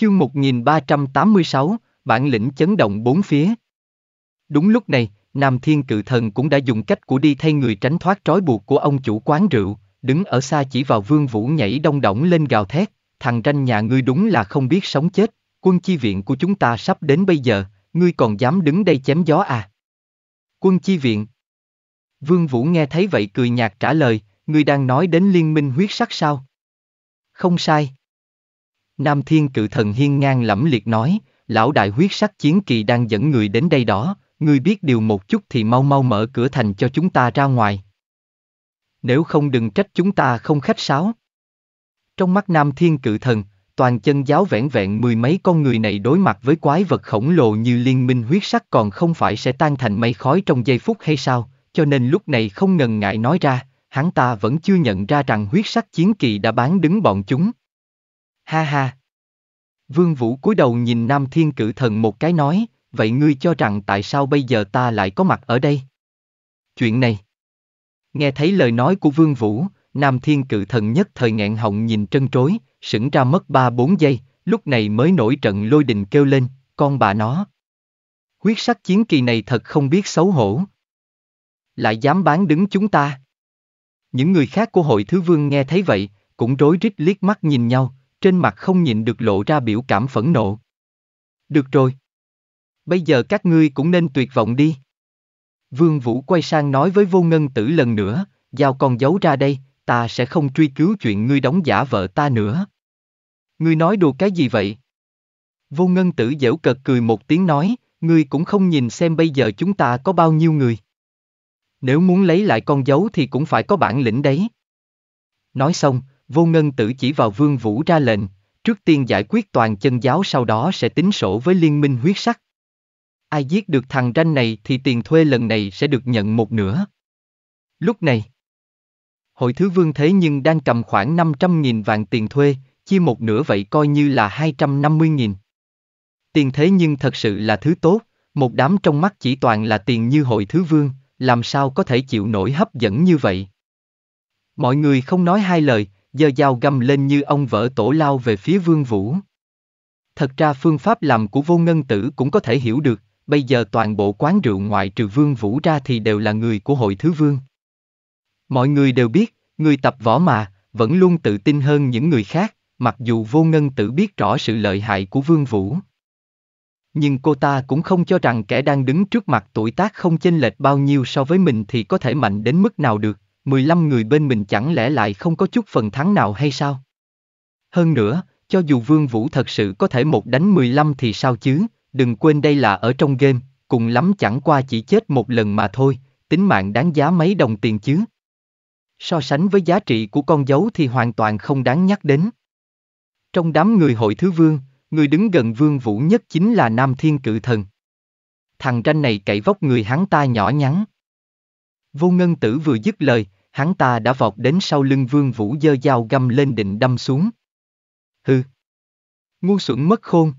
Chương 1386, bản lĩnh chấn động bốn phía. Đúng lúc này, Nam Thiên Cự Thần cũng đã dùng cách của đi thay người tránh thoát trói buộc của ông chủ quán rượu, đứng ở xa chỉ vào Vương Vũ nhảy đông đỏng lên gào thét, thằng ranh nhà ngươi đúng là không biết sống chết, quân chi viện của chúng ta sắp đến bây giờ, ngươi còn dám đứng đây chém gió à? Quân chi viện Vương Vũ nghe thấy vậy cười nhạt trả lời, ngươi đang nói đến liên minh huyết sắc sao? Không sai. Nam Thiên Cự Thần hiên ngang lẫm liệt nói, lão đại huyết sắc chiến kỳ đang dẫn người đến đây đó, ngươi biết điều một chút thì mau mau mở cửa thành cho chúng ta ra ngoài. Nếu không đừng trách chúng ta không khách sáo. Trong mắt Nam Thiên Cự Thần, toàn chân giáo vẻn vẹn mười mấy con người này đối mặt với quái vật khổng lồ như liên minh huyết sắc còn không phải sẽ tan thành mây khói trong giây phút hay sao, cho nên lúc này không ngần ngại nói ra, hắn ta vẫn chưa nhận ra rằng huyết sắc chiến kỳ đã bán đứng bọn chúng. Ha ha, Vương Vũ cúi đầu nhìn Nam Thiên Cử Thần một cái nói, vậy ngươi cho rằng tại sao bây giờ ta lại có mặt ở đây? Chuyện này. Nghe thấy lời nói của Vương Vũ, Nam Thiên Cự Thần nhất thời nghẹn họng nhìn trân trối, sững ra mất ba bốn giây, lúc này mới nổi trận lôi đình kêu lên, con bà nó. Huyết sắc chiến kỳ này thật không biết xấu hổ. Lại dám bán đứng chúng ta. Những người khác của hội thứ vương nghe thấy vậy, cũng rối rít liếc mắt nhìn nhau, trên mặt không nhịn được lộ ra biểu cảm phẫn nộ. Được rồi. Bây giờ các ngươi cũng nên tuyệt vọng đi. Vương Vũ quay sang nói với vô ngân tử lần nữa, giao con dấu ra đây, ta sẽ không truy cứu chuyện ngươi đóng giả vợ ta nữa. Ngươi nói đùa cái gì vậy? Vô ngân tử dễu cợt cười một tiếng nói, ngươi cũng không nhìn xem bây giờ chúng ta có bao nhiêu người. Nếu muốn lấy lại con dấu thì cũng phải có bản lĩnh đấy. Nói xong, Vô ngân tử chỉ vào vương vũ ra lệnh, trước tiên giải quyết toàn chân giáo sau đó sẽ tính sổ với liên minh huyết sắc. Ai giết được thằng ranh này thì tiền thuê lần này sẽ được nhận một nửa. Lúc này, hội thứ vương thế nhưng đang cầm khoảng 500.000 vàng tiền thuê, chia một nửa vậy coi như là 250.000. Tiền thế nhưng thật sự là thứ tốt, một đám trong mắt chỉ toàn là tiền như hội thứ vương, làm sao có thể chịu nổi hấp dẫn như vậy. Mọi người không nói hai lời, giơ dao găm lên như ông vỡ tổ lao về phía vương vũ. Thật ra phương pháp làm của vô ngân tử cũng có thể hiểu được, bây giờ toàn bộ quán rượu ngoại trừ vương vũ ra thì đều là người của hội thứ vương. Mọi người đều biết, người tập võ mà, vẫn luôn tự tin hơn những người khác, mặc dù vô ngân tử biết rõ sự lợi hại của vương vũ. Nhưng cô ta cũng không cho rằng kẻ đang đứng trước mặt tuổi tác không chênh lệch bao nhiêu so với mình thì có thể mạnh đến mức nào được, 15 người bên mình chẳng lẽ lại không có chút phần thắng nào hay sao? Hơn nữa, cho dù Vương Vũ thật sự có thể một đánh 15 thì sao chứ, đừng quên đây là ở trong game, cùng lắm chẳng qua chỉ chết một lần mà thôi, tính mạng đáng giá mấy đồng tiền chứ. So sánh với giá trị của con dấu thì hoàn toàn không đáng nhắc đến. Trong đám người hội thứ vương, người đứng gần vương vũ nhất chính là Nam Thiên Cự Thần. Thằng ranh này cậy vóc người hắn ta nhỏ nhắn. Vô Ngân Tử vừa dứt lời, hắn ta đã vọt đến sau lưng vương vũ dơ dao găm lên định đâm xuống. Hừ! Ngu xuẩn mất khôn!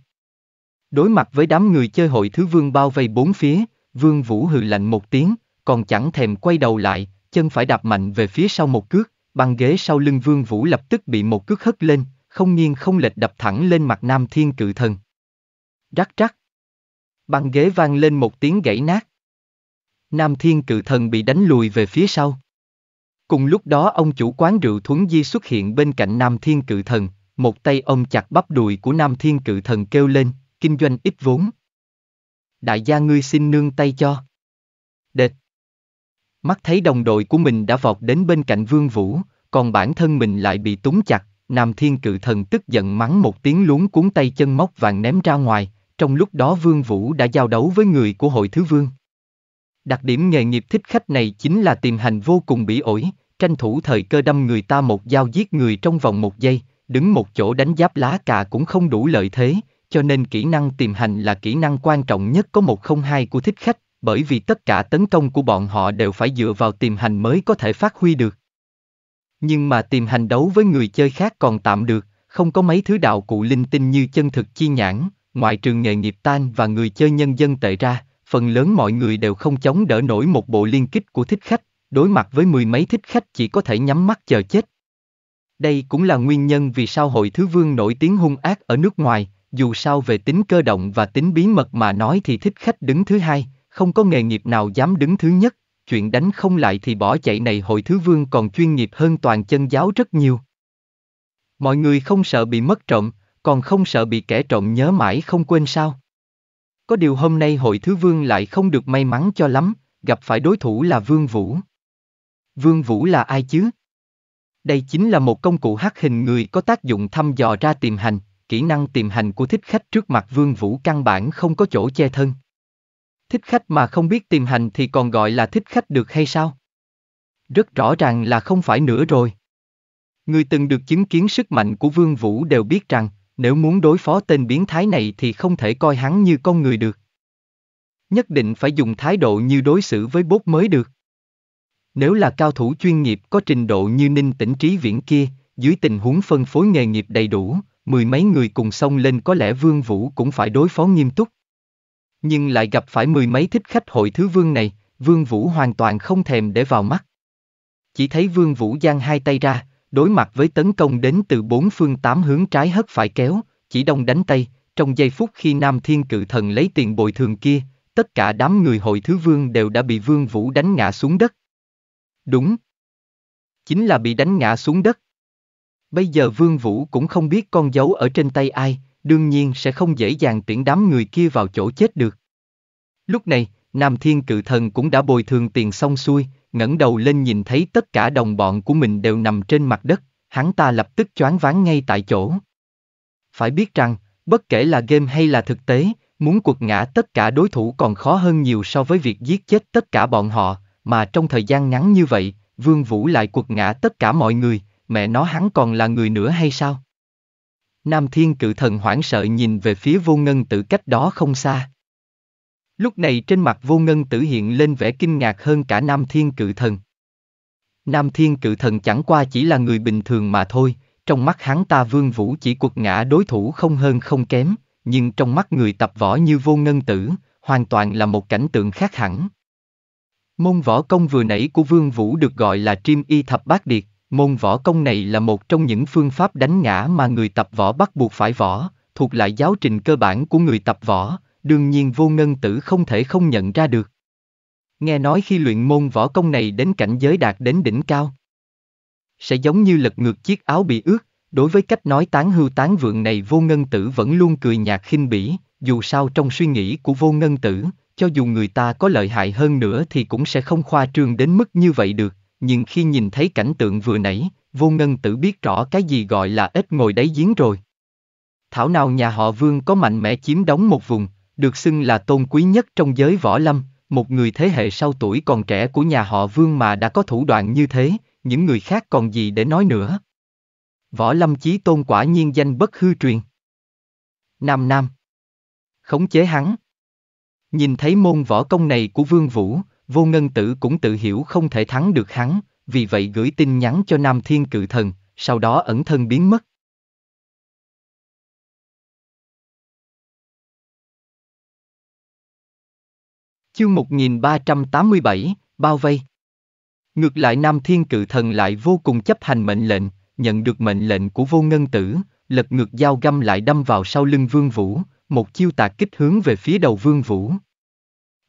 Đối mặt với đám người chơi hội thứ vương bao vây bốn phía, vương vũ hừ lạnh một tiếng, còn chẳng thèm quay đầu lại, chân phải đạp mạnh về phía sau một cước, băng ghế sau lưng vương vũ lập tức bị một cước hất lên, không nghiêng không lệch đập thẳng lên mặt nam thiên cự thần. Rắc rắc! Băng ghế vang lên một tiếng gãy nát. Nam thiên cự thần bị đánh lùi về phía sau. Cùng lúc đó ông chủ quán rượu Thuấn Di xuất hiện bên cạnh Nam Thiên Cự Thần, một tay ông chặt bắp đùi của Nam Thiên Cự Thần kêu lên, kinh doanh ít vốn. Đại gia ngươi xin nương tay cho. Đệt. Mắt thấy đồng đội của mình đã vọt đến bên cạnh Vương Vũ, còn bản thân mình lại bị túng chặt, Nam Thiên Cự Thần tức giận mắng một tiếng luống cuốn tay chân móc vàng ném ra ngoài, trong lúc đó Vương Vũ đã giao đấu với người của hội thứ vương. Đặc điểm nghề nghiệp thích khách này chính là tiềm hành vô cùng bị ổi, tranh thủ thời cơ đâm người ta một dao giết người trong vòng một giây, đứng một chỗ đánh giáp lá cà cũng không đủ lợi thế, cho nên kỹ năng tìm hành là kỹ năng quan trọng nhất có một không hai của thích khách, bởi vì tất cả tấn công của bọn họ đều phải dựa vào tìm hành mới có thể phát huy được. Nhưng mà tìm hành đấu với người chơi khác còn tạm được, không có mấy thứ đạo cụ linh tinh như chân thực chi nhãn, ngoại trường nghề nghiệp tan và người chơi nhân dân tệ ra, phần lớn mọi người đều không chống đỡ nổi một bộ liên kích của thích khách, đối mặt với mười mấy thích khách chỉ có thể nhắm mắt chờ chết. Đây cũng là nguyên nhân vì sao hội thứ vương nổi tiếng hung ác ở nước ngoài, dù sao về tính cơ động và tính bí mật mà nói thì thích khách đứng thứ hai, không có nghề nghiệp nào dám đứng thứ nhất, chuyện đánh không lại thì bỏ chạy này hội thứ vương còn chuyên nghiệp hơn toàn chân giáo rất nhiều. Mọi người không sợ bị mất trộm, còn không sợ bị kẻ trộm nhớ mãi không quên sao. Có điều hôm nay hội thứ vương lại không được may mắn cho lắm, gặp phải đối thủ là vương vũ. Vương Vũ là ai chứ? Đây chính là một công cụ hát hình người có tác dụng thăm dò ra tiềm hành, kỹ năng tiềm hành của thích khách trước mặt Vương Vũ căn bản không có chỗ che thân. Thích khách mà không biết tiềm hành thì còn gọi là thích khách được hay sao? Rất rõ ràng là không phải nữa rồi. Người từng được chứng kiến sức mạnh của Vương Vũ đều biết rằng, nếu muốn đối phó tên biến thái này thì không thể coi hắn như con người được. Nhất định phải dùng thái độ như đối xử với bốt mới được. Nếu là cao thủ chuyên nghiệp có trình độ như ninh tỉnh trí viễn kia, dưới tình huống phân phối nghề nghiệp đầy đủ, mười mấy người cùng xông lên có lẽ vương vũ cũng phải đối phó nghiêm túc. Nhưng lại gặp phải mười mấy thích khách hội thứ vương này, vương vũ hoàn toàn không thèm để vào mắt. Chỉ thấy vương vũ giang hai tay ra, đối mặt với tấn công đến từ bốn phương tám hướng trái hất phải kéo, chỉ đông đánh tay, trong giây phút khi Nam Thiên Cự Thần lấy tiền bồi thường kia, tất cả đám người hội thứ vương đều đã bị Vương Vũ đánh ngã xuống đất, Đúng. Chính là bị đánh ngã xuống đất. Bây giờ Vương Vũ cũng không biết con dấu ở trên tay ai, đương nhiên sẽ không dễ dàng tiễn đám người kia vào chỗ chết được. Lúc này, Nam Thiên Cự Thần cũng đã bồi thường tiền xong xuôi, ngẩng đầu lên nhìn thấy tất cả đồng bọn của mình đều nằm trên mặt đất, hắn ta lập tức choáng váng ngay tại chỗ. Phải biết rằng, bất kể là game hay là thực tế, muốn quật ngã tất cả đối thủ còn khó hơn nhiều so với việc giết chết tất cả bọn họ, mà trong thời gian ngắn như vậy, Vương Vũ lại quật ngã tất cả mọi người, mẹ nó hắn còn là người nữa hay sao? Nam Thiên Cự Thần hoảng sợ nhìn về phía vô ngân tử cách đó không xa. Lúc này trên mặt vô ngân tử hiện lên vẻ kinh ngạc hơn cả Nam Thiên Cự Thần. Nam Thiên Cự Thần chẳng qua chỉ là người bình thường mà thôi, trong mắt hắn ta Vương Vũ chỉ quật ngã đối thủ không hơn không kém, nhưng trong mắt người tập võ như vô ngân tử, hoàn toàn là một cảnh tượng khác hẳn. Môn võ công vừa nãy của Vương Vũ được gọi là Triêm Y Thập Bát Điệt, môn võ công này là một trong những phương pháp đánh ngã mà người tập võ bắt buộc phải võ, thuộc lại giáo trình cơ bản của người tập võ, đương nhiên vô ngân tử không thể không nhận ra được. Nghe nói khi luyện môn võ công này đến cảnh giới đạt đến đỉnh cao, sẽ giống như lật ngược chiếc áo bị ướt, đối với cách nói tán hưu tán vượng này vô ngân tử vẫn luôn cười nhạt khinh bỉ, dù sao trong suy nghĩ của vô ngân tử, cho dù người ta có lợi hại hơn nữa thì cũng sẽ không khoa trương đến mức như vậy được, nhưng khi nhìn thấy cảnh tượng vừa nãy, vô ngân tử biết rõ cái gì gọi là ít ngồi đáy giếng rồi. Thảo nào nhà họ Vương có mạnh mẽ chiếm đóng một vùng, được xưng là tôn quý nhất trong giới võ lâm, một người thế hệ sau tuổi còn trẻ của nhà họ Vương mà đã có thủ đoạn như thế, những người khác còn gì để nói nữa. Võ lâm chí tôn quả nhiên danh bất hư truyền. Nam Nam Khống chế hắn Nhìn thấy môn võ công này của Vương Vũ, vô ngân tử cũng tự hiểu không thể thắng được hắn, vì vậy gửi tin nhắn cho Nam Thiên Cự Thần, sau đó ẩn thân biến mất. Chương 1387, Bao vây Ngược lại Nam Thiên Cự Thần lại vô cùng chấp hành mệnh lệnh, nhận được mệnh lệnh của vô ngân tử, lật ngược dao găm lại đâm vào sau lưng Vương Vũ, một chiêu tạc kích hướng về phía đầu Vương Vũ.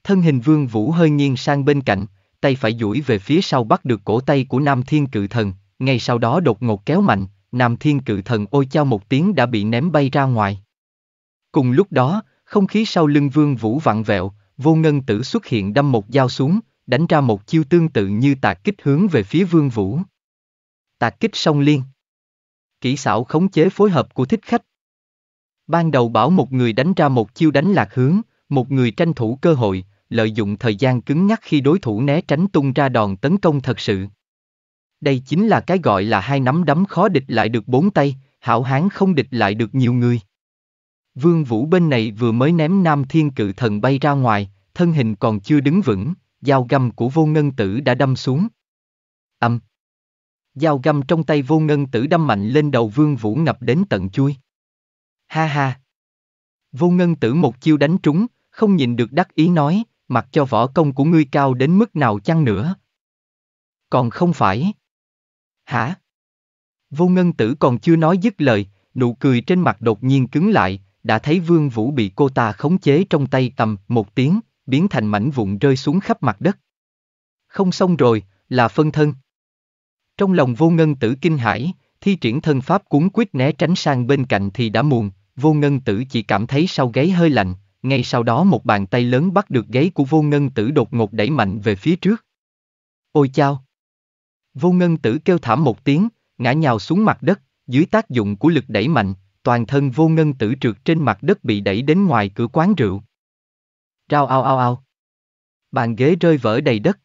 Thân hình Vương Vũ hơi nghiêng sang bên cạnh, tay phải duỗi về phía sau bắt được cổ tay của Nam Thiên Cự Thần, ngay sau đó đột ngột kéo mạnh, Nam Thiên Cự Thần ôi chao một tiếng đã bị ném bay ra ngoài. Cùng lúc đó, không khí sau lưng Vương Vũ vặn vẹo, vô ngân tử xuất hiện đâm một dao xuống, đánh ra một chiêu tương tự như tạc kích hướng về phía Vương Vũ. Tạc kích song liên. Kỹ xảo khống chế phối hợp của thích khách. Ban đầu bảo một người đánh ra một chiêu đánh lạc hướng, một người tranh thủ cơ hội, lợi dụng thời gian cứng nhắc khi đối thủ né tránh tung ra đòn tấn công thật sự. Đây chính là cái gọi là hai nắm đấm khó địch lại được bốn tay, hảo hán không địch lại được nhiều người. Vương Vũ bên này vừa mới ném nam thiên cự thần bay ra ngoài, thân hình còn chưa đứng vững, dao găm của vô ngân tử đã đâm xuống. Âm. Dao găm trong tay vô ngân tử đâm mạnh lên đầu Vương Vũ ngập đến tận chui ha ha. Vô ngân tử một chiêu đánh trúng, không nhìn được đắc ý nói, mặc cho võ công của ngươi cao đến mức nào chăng nữa. Còn không phải. Hả? Vô ngân tử còn chưa nói dứt lời, nụ cười trên mặt đột nhiên cứng lại, đã thấy vương vũ bị cô ta khống chế trong tay tầm một tiếng, biến thành mảnh vụn rơi xuống khắp mặt đất. Không xong rồi, là phân thân. Trong lòng vô ngân tử kinh hãi, thi triển thân pháp cuốn quyết né tránh sang bên cạnh thì đã muộn, vô ngân tử chỉ cảm thấy sau gáy hơi lạnh, ngay sau đó một bàn tay lớn bắt được gáy của vô ngân tử đột ngột đẩy mạnh về phía trước. Ôi chao! Vô ngân tử kêu thảm một tiếng, ngã nhào xuống mặt đất, dưới tác dụng của lực đẩy mạnh, toàn thân vô ngân tử trượt trên mặt đất bị đẩy đến ngoài cửa quán rượu. Rao ao ao ao! Bàn ghế rơi vỡ đầy đất.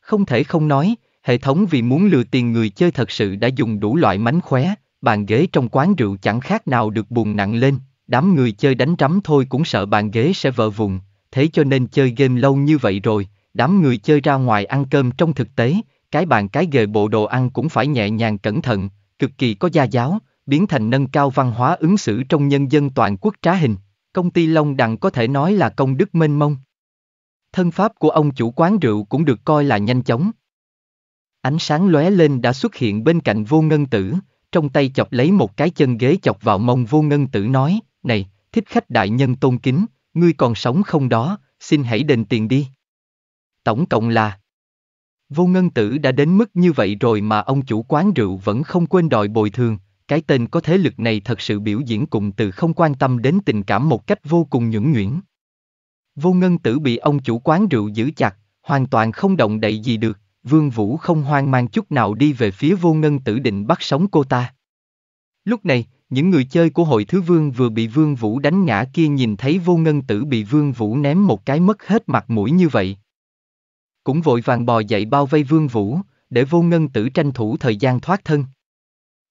Không thể không nói, hệ thống vì muốn lừa tiền người chơi thật sự đã dùng đủ loại mánh khóe, bàn ghế trong quán rượu chẳng khác nào được buồn nặng lên, đám người chơi đánh trắm thôi cũng sợ bàn ghế sẽ vỡ vụn, thế cho nên chơi game lâu như vậy rồi, đám người chơi ra ngoài ăn cơm trong thực tế, cái bàn cái ghề bộ đồ ăn cũng phải nhẹ nhàng cẩn thận, cực kỳ có gia giáo, biến thành nâng cao văn hóa ứng xử trong nhân dân toàn quốc trá hình, công ty Long Đằng có thể nói là công đức mênh mông. Thân pháp của ông chủ quán rượu cũng được coi là nhanh chóng. Ánh sáng lóe lên đã xuất hiện bên cạnh vô ngân tử, trong tay chọc lấy một cái chân ghế chọc vào mông vô ngân tử nói, này, thích khách đại nhân tôn kính, ngươi còn sống không đó, xin hãy đền tiền đi. Tổng cộng là Vô ngân tử đã đến mức như vậy rồi mà ông chủ quán rượu vẫn không quên đòi bồi thường, cái tên có thế lực này thật sự biểu diễn cùng từ không quan tâm đến tình cảm một cách vô cùng nhũng nhuyễn. Vô ngân tử bị ông chủ quán rượu giữ chặt, hoàn toàn không động đậy gì được, Vương Vũ không hoang mang chút nào đi về phía vô ngân tử định bắt sống cô ta. Lúc này, những người chơi của hội thứ vương vừa bị Vương Vũ đánh ngã kia nhìn thấy vô ngân tử bị Vương Vũ ném một cái mất hết mặt mũi như vậy. Cũng vội vàng bò dậy bao vây Vương Vũ, để vô ngân tử tranh thủ thời gian thoát thân.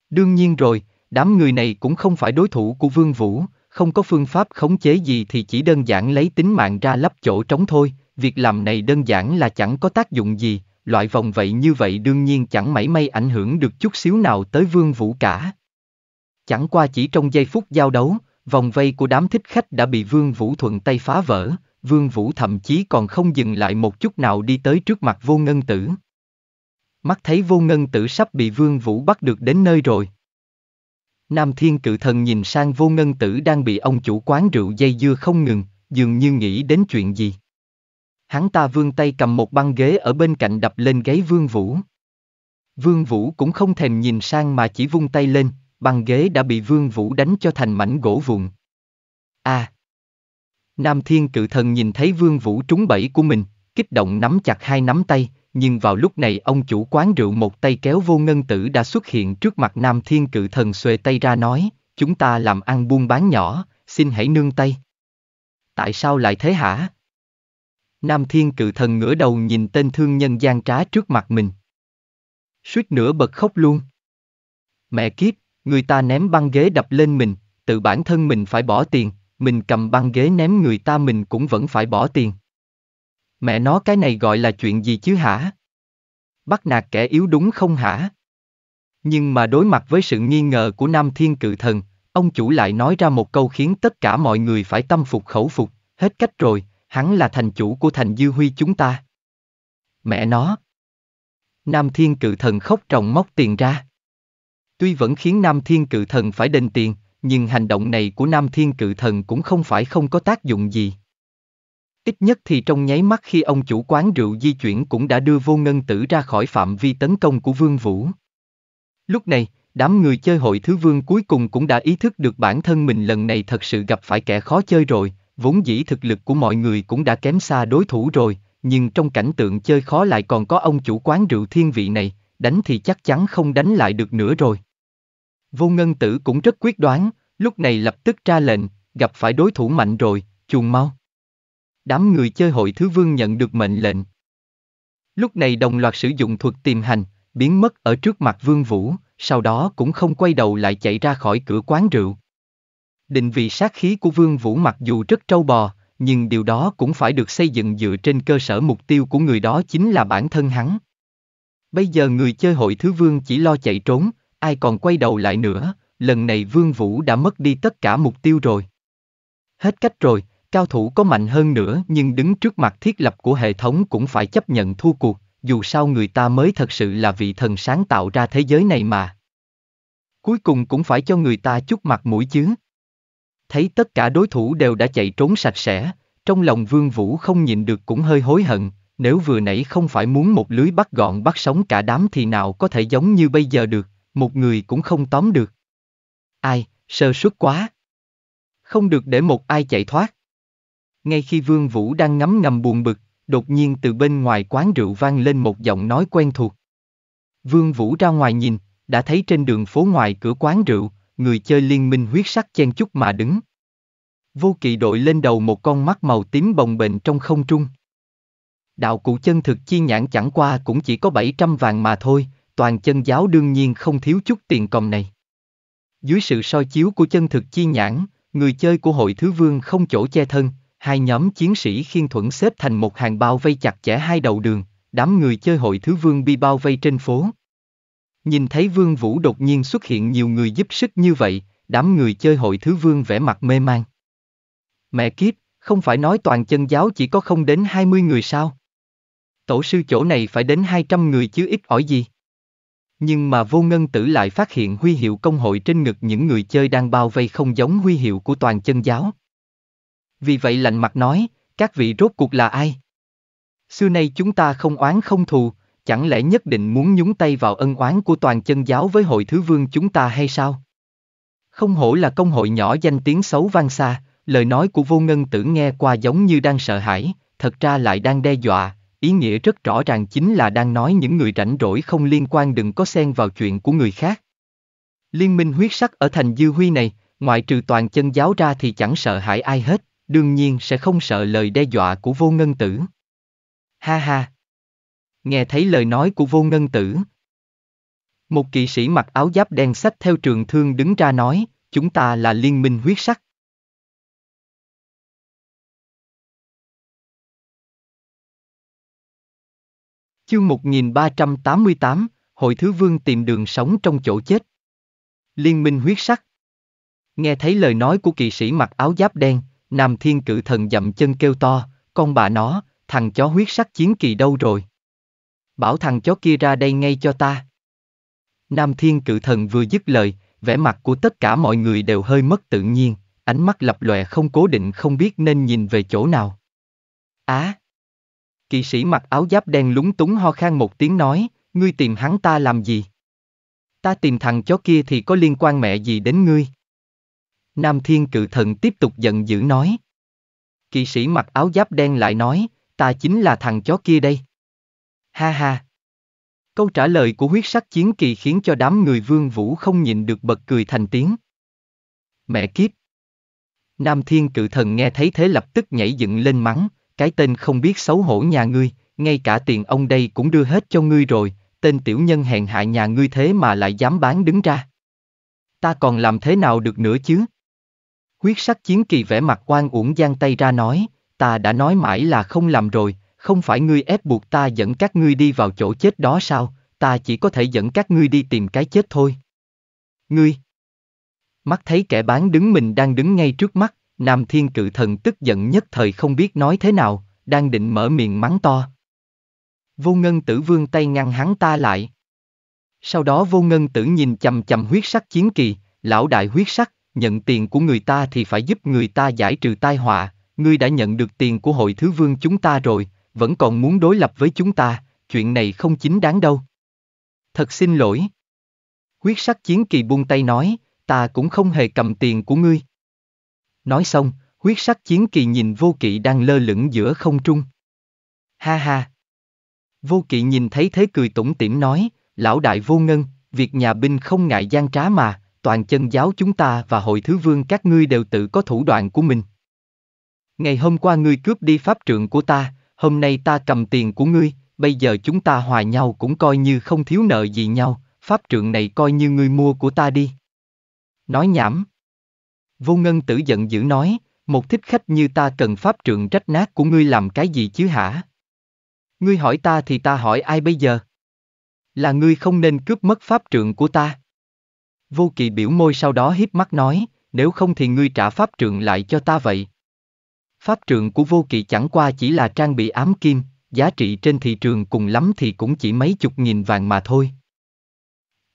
Đương nhiên rồi, đám người này cũng không phải đối thủ của Vương Vũ, không có phương pháp khống chế gì thì chỉ đơn giản lấy tính mạng ra lấp chỗ trống thôi, việc làm này đơn giản là chẳng có tác dụng gì, loại vòng vậy như vậy đương nhiên chẳng mảy may ảnh hưởng được chút xíu nào tới Vương Vũ cả. Chẳng qua chỉ trong giây phút giao đấu, vòng vây của đám thích khách đã bị Vương Vũ thuận tay phá vỡ, Vương Vũ thậm chí còn không dừng lại một chút nào đi tới trước mặt vô ngân tử. Mắt thấy vô ngân tử sắp bị Vương Vũ bắt được đến nơi rồi. Nam Thiên Cự Thần nhìn sang vô ngân tử đang bị ông chủ quán rượu dây dưa không ngừng, dường như nghĩ đến chuyện gì hắn ta vươn tay cầm một băng ghế ở bên cạnh đập lên gáy Vương Vũ. Vương Vũ cũng không thèm nhìn sang mà chỉ vung tay lên, băng ghế đã bị Vương Vũ đánh cho thành mảnh gỗ vụn. A. À. Nam Thiên Cự Thần nhìn thấy Vương Vũ trúng bẫy của mình, kích động nắm chặt hai nắm tay, nhưng vào lúc này ông chủ quán rượu một tay kéo vô ngân tử đã xuất hiện trước mặt Nam Thiên Cự Thần xuề tay ra nói, chúng ta làm ăn buôn bán nhỏ, xin hãy nương tay. Tại sao lại thế hả? Nam thiên cự thần ngửa đầu nhìn tên thương nhân gian trá trước mặt mình. Suýt nữa bật khóc luôn. Mẹ kiếp, người ta ném băng ghế đập lên mình, tự bản thân mình phải bỏ tiền, mình cầm băng ghế ném người ta mình cũng vẫn phải bỏ tiền. Mẹ nó cái này gọi là chuyện gì chứ hả? Bắt nạt kẻ yếu đúng không hả? Nhưng mà đối mặt với sự nghi ngờ của Nam Thiên Cự Thần, ông chủ lại nói ra một câu khiến tất cả mọi người phải tâm phục khẩu phục, hết cách rồi, hắn là thành chủ của thành dư huy chúng ta. Mẹ nó! Nam Thiên Cự Thần khóc tròng móc tiền ra. Tuy vẫn khiến Nam Thiên Cự Thần phải đền tiền, nhưng hành động này của Nam Thiên Cự Thần cũng không phải không có tác dụng gì. Ít nhất thì trong nháy mắt khi ông chủ quán rượu di chuyển cũng đã đưa vô ngân tử ra khỏi phạm vi tấn công của Vương Vũ. Lúc này, đám người chơi hội thứ vương cuối cùng cũng đã ý thức được bản thân mình lần này thật sự gặp phải kẻ khó chơi rồi, Vốn dĩ thực lực của mọi người cũng đã kém xa đối thủ rồi, nhưng trong cảnh tượng chơi khó lại còn có ông chủ quán rượu thiên vị này, đánh thì chắc chắn không đánh lại được nữa rồi. Vô Ngân Tử cũng rất quyết đoán, lúc này lập tức ra lệnh, gặp phải đối thủ mạnh rồi, chuồn mau. Đám người chơi hội thứ vương nhận được mệnh lệnh. Lúc này đồng loạt sử dụng thuật tìm hành, biến mất ở trước mặt vương vũ, sau đó cũng không quay đầu lại chạy ra khỏi cửa quán rượu, Định vị sát khí của Vương Vũ mặc dù rất trâu bò, nhưng điều đó cũng phải được xây dựng dựa trên cơ sở mục tiêu của người đó chính là bản thân hắn. Bây giờ người chơi hội thứ vương chỉ lo chạy trốn, ai còn quay đầu lại nữa, lần này vương vũ đã mất đi tất cả mục tiêu rồi. Hết cách rồi, cao thủ có mạnh hơn nữa nhưng đứng trước mặt thiết lập của hệ thống cũng phải chấp nhận thua cuộc, dù sao người ta mới thật sự là vị thần sáng tạo ra thế giới này mà. Cuối cùng cũng phải cho người ta chút mặt mũi chứ thấy tất cả đối thủ đều đã chạy trốn sạch sẽ, trong lòng Vương Vũ không nhìn được cũng hơi hối hận, nếu vừa nãy không phải muốn một lưới bắt gọn bắt sống cả đám thì nào có thể giống như bây giờ được, một người cũng không tóm được. Ai, sơ suất quá. Không được để một ai chạy thoát. Ngay khi Vương Vũ đang ngắm ngầm buồn bực, đột nhiên từ bên ngoài quán rượu vang lên một giọng nói quen thuộc. Vương Vũ ra ngoài nhìn, đã thấy trên đường phố ngoài cửa quán rượu, người chơi liên minh huyết sắc chen chút mà đứng. Vô kỵ đội lên đầu một con mắt màu tím bồng bềnh trong không trung. Đạo cụ chân thực chi nhãn chẳng qua cũng chỉ có 700 vàng mà thôi, toàn chân giáo đương nhiên không thiếu chút tiền còng này. Dưới sự soi chiếu của chân thực chi nhãn, người chơi của hội thứ vương không chỗ che thân, hai nhóm chiến sĩ khiên thuẫn xếp thành một hàng bao vây chặt chẽ hai đầu đường, đám người chơi hội thứ vương bị bao vây trên phố. Nhìn thấy Vương Vũ đột nhiên xuất hiện nhiều người giúp sức như vậy, đám người chơi hội thứ Vương vẻ mặt mê man. Mẹ kiếp, không phải nói toàn chân giáo chỉ có không đến 20 người sao? Tổ sư chỗ này phải đến 200 người chứ ít ỏi gì? Nhưng mà vô ngân tử lại phát hiện huy hiệu công hội trên ngực những người chơi đang bao vây không giống huy hiệu của toàn chân giáo. Vì vậy lạnh mặt nói, các vị rốt cuộc là ai? Xưa nay chúng ta không oán không thù, chẳng lẽ nhất định muốn nhúng tay vào ân oán của toàn chân giáo với hội thứ vương chúng ta hay sao? Không hổ là công hội nhỏ danh tiếng xấu vang xa, lời nói của vô ngân tử nghe qua giống như đang sợ hãi, thật ra lại đang đe dọa, ý nghĩa rất rõ ràng chính là đang nói những người rảnh rỗi không liên quan đừng có xen vào chuyện của người khác. Liên minh huyết sắc ở thành dư huy này, ngoại trừ toàn chân giáo ra thì chẳng sợ hãi ai hết, đương nhiên sẽ không sợ lời đe dọa của vô ngân tử. Ha ha, Nghe thấy lời nói của vô ngân tử. Một kỵ sĩ mặc áo giáp đen sách theo trường thương đứng ra nói, chúng ta là liên minh huyết sắc. Chương 1388, Hội Thứ Vương tìm đường sống trong chỗ chết. Liên minh huyết sắc. Nghe thấy lời nói của kỵ sĩ mặc áo giáp đen, Nam Thiên Cự Thần dậm chân kêu to, con bà nó, thằng chó huyết sắc chiến kỳ đâu rồi? bảo thằng chó kia ra đây ngay cho ta. Nam thiên cự thần vừa dứt lời, vẻ mặt của tất cả mọi người đều hơi mất tự nhiên, ánh mắt lập lòe không cố định không biết nên nhìn về chỗ nào. Á! À, kỵ sĩ mặc áo giáp đen lúng túng ho khan một tiếng nói, ngươi tìm hắn ta làm gì? Ta tìm thằng chó kia thì có liên quan mẹ gì đến ngươi? Nam thiên cự thần tiếp tục giận dữ nói. Kỵ sĩ mặc áo giáp đen lại nói, ta chính là thằng chó kia đây ha ha. Câu trả lời của huyết sắc chiến kỳ khiến cho đám người vương vũ không nhìn được bật cười thành tiếng. Mẹ kiếp! Nam thiên cự thần nghe thấy thế lập tức nhảy dựng lên mắng, cái tên không biết xấu hổ nhà ngươi, ngay cả tiền ông đây cũng đưa hết cho ngươi rồi, tên tiểu nhân hèn hạ nhà ngươi thế mà lại dám bán đứng ra. Ta còn làm thế nào được nữa chứ? Huyết sắc chiến kỳ vẻ mặt oan uổng giang tay ra nói, ta đã nói mãi là không làm rồi, không phải ngươi ép buộc ta dẫn các ngươi đi vào chỗ chết đó sao, ta chỉ có thể dẫn các ngươi đi tìm cái chết thôi. Ngươi! Mắt thấy kẻ bán đứng mình đang đứng ngay trước mắt, Nam Thiên Cự Thần tức giận nhất thời không biết nói thế nào, đang định mở miệng mắng to. Vô Ngân Tử vương tay ngăn hắn ta lại. Sau đó Vô Ngân Tử nhìn chầm chầm huyết sắc chiến kỳ, lão đại huyết sắc, nhận tiền của người ta thì phải giúp người ta giải trừ tai họa, ngươi đã nhận được tiền của hội thứ vương chúng ta rồi, vẫn còn muốn đối lập với chúng ta, chuyện này không chính đáng đâu. Thật xin lỗi. Huyết sắc chiến kỳ buông tay nói, ta cũng không hề cầm tiền của ngươi. Nói xong, huyết sắc chiến kỳ nhìn vô kỵ đang lơ lửng giữa không trung. Ha ha. Vô kỵ nhìn thấy thế cười tủm tỉm nói, lão đại vô ngân, việc nhà binh không ngại gian trá mà, toàn chân giáo chúng ta và hội thứ vương các ngươi đều tự có thủ đoạn của mình. Ngày hôm qua ngươi cướp đi pháp trượng của ta, hôm nay ta cầm tiền của ngươi, bây giờ chúng ta hòa nhau cũng coi như không thiếu nợ gì nhau, pháp trượng này coi như ngươi mua của ta đi. Nói nhảm. Vô ngân tử giận dữ nói, một thích khách như ta cần pháp trượng trách nát của ngươi làm cái gì chứ hả? Ngươi hỏi ta thì ta hỏi ai bây giờ? Là ngươi không nên cướp mất pháp trượng của ta. Vô kỳ biểu môi sau đó hiếp mắt nói, nếu không thì ngươi trả pháp trượng lại cho ta vậy. Pháp trượng của vô kỵ chẳng qua chỉ là trang bị ám kim, giá trị trên thị trường cùng lắm thì cũng chỉ mấy chục nghìn vàng mà thôi.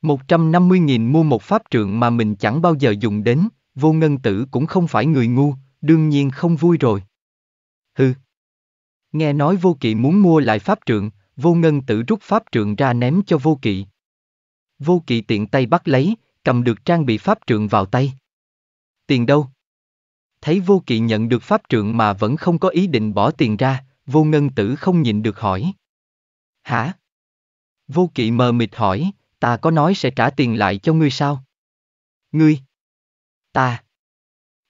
150.000 mua một pháp trượng mà mình chẳng bao giờ dùng đến, vô ngân tử cũng không phải người ngu, đương nhiên không vui rồi. Hừ. Nghe nói vô kỵ muốn mua lại pháp trượng, vô ngân tử rút pháp trượng ra ném cho vô kỵ. Vô kỵ tiện tay bắt lấy, cầm được trang bị pháp trượng vào tay. Tiền đâu? Thấy vô kỵ nhận được pháp trượng mà vẫn không có ý định bỏ tiền ra, vô ngân tử không nhịn được hỏi. Hả? Vô kỵ mờ mịt hỏi, ta có nói sẽ trả tiền lại cho ngươi sao? Ngươi? Ta?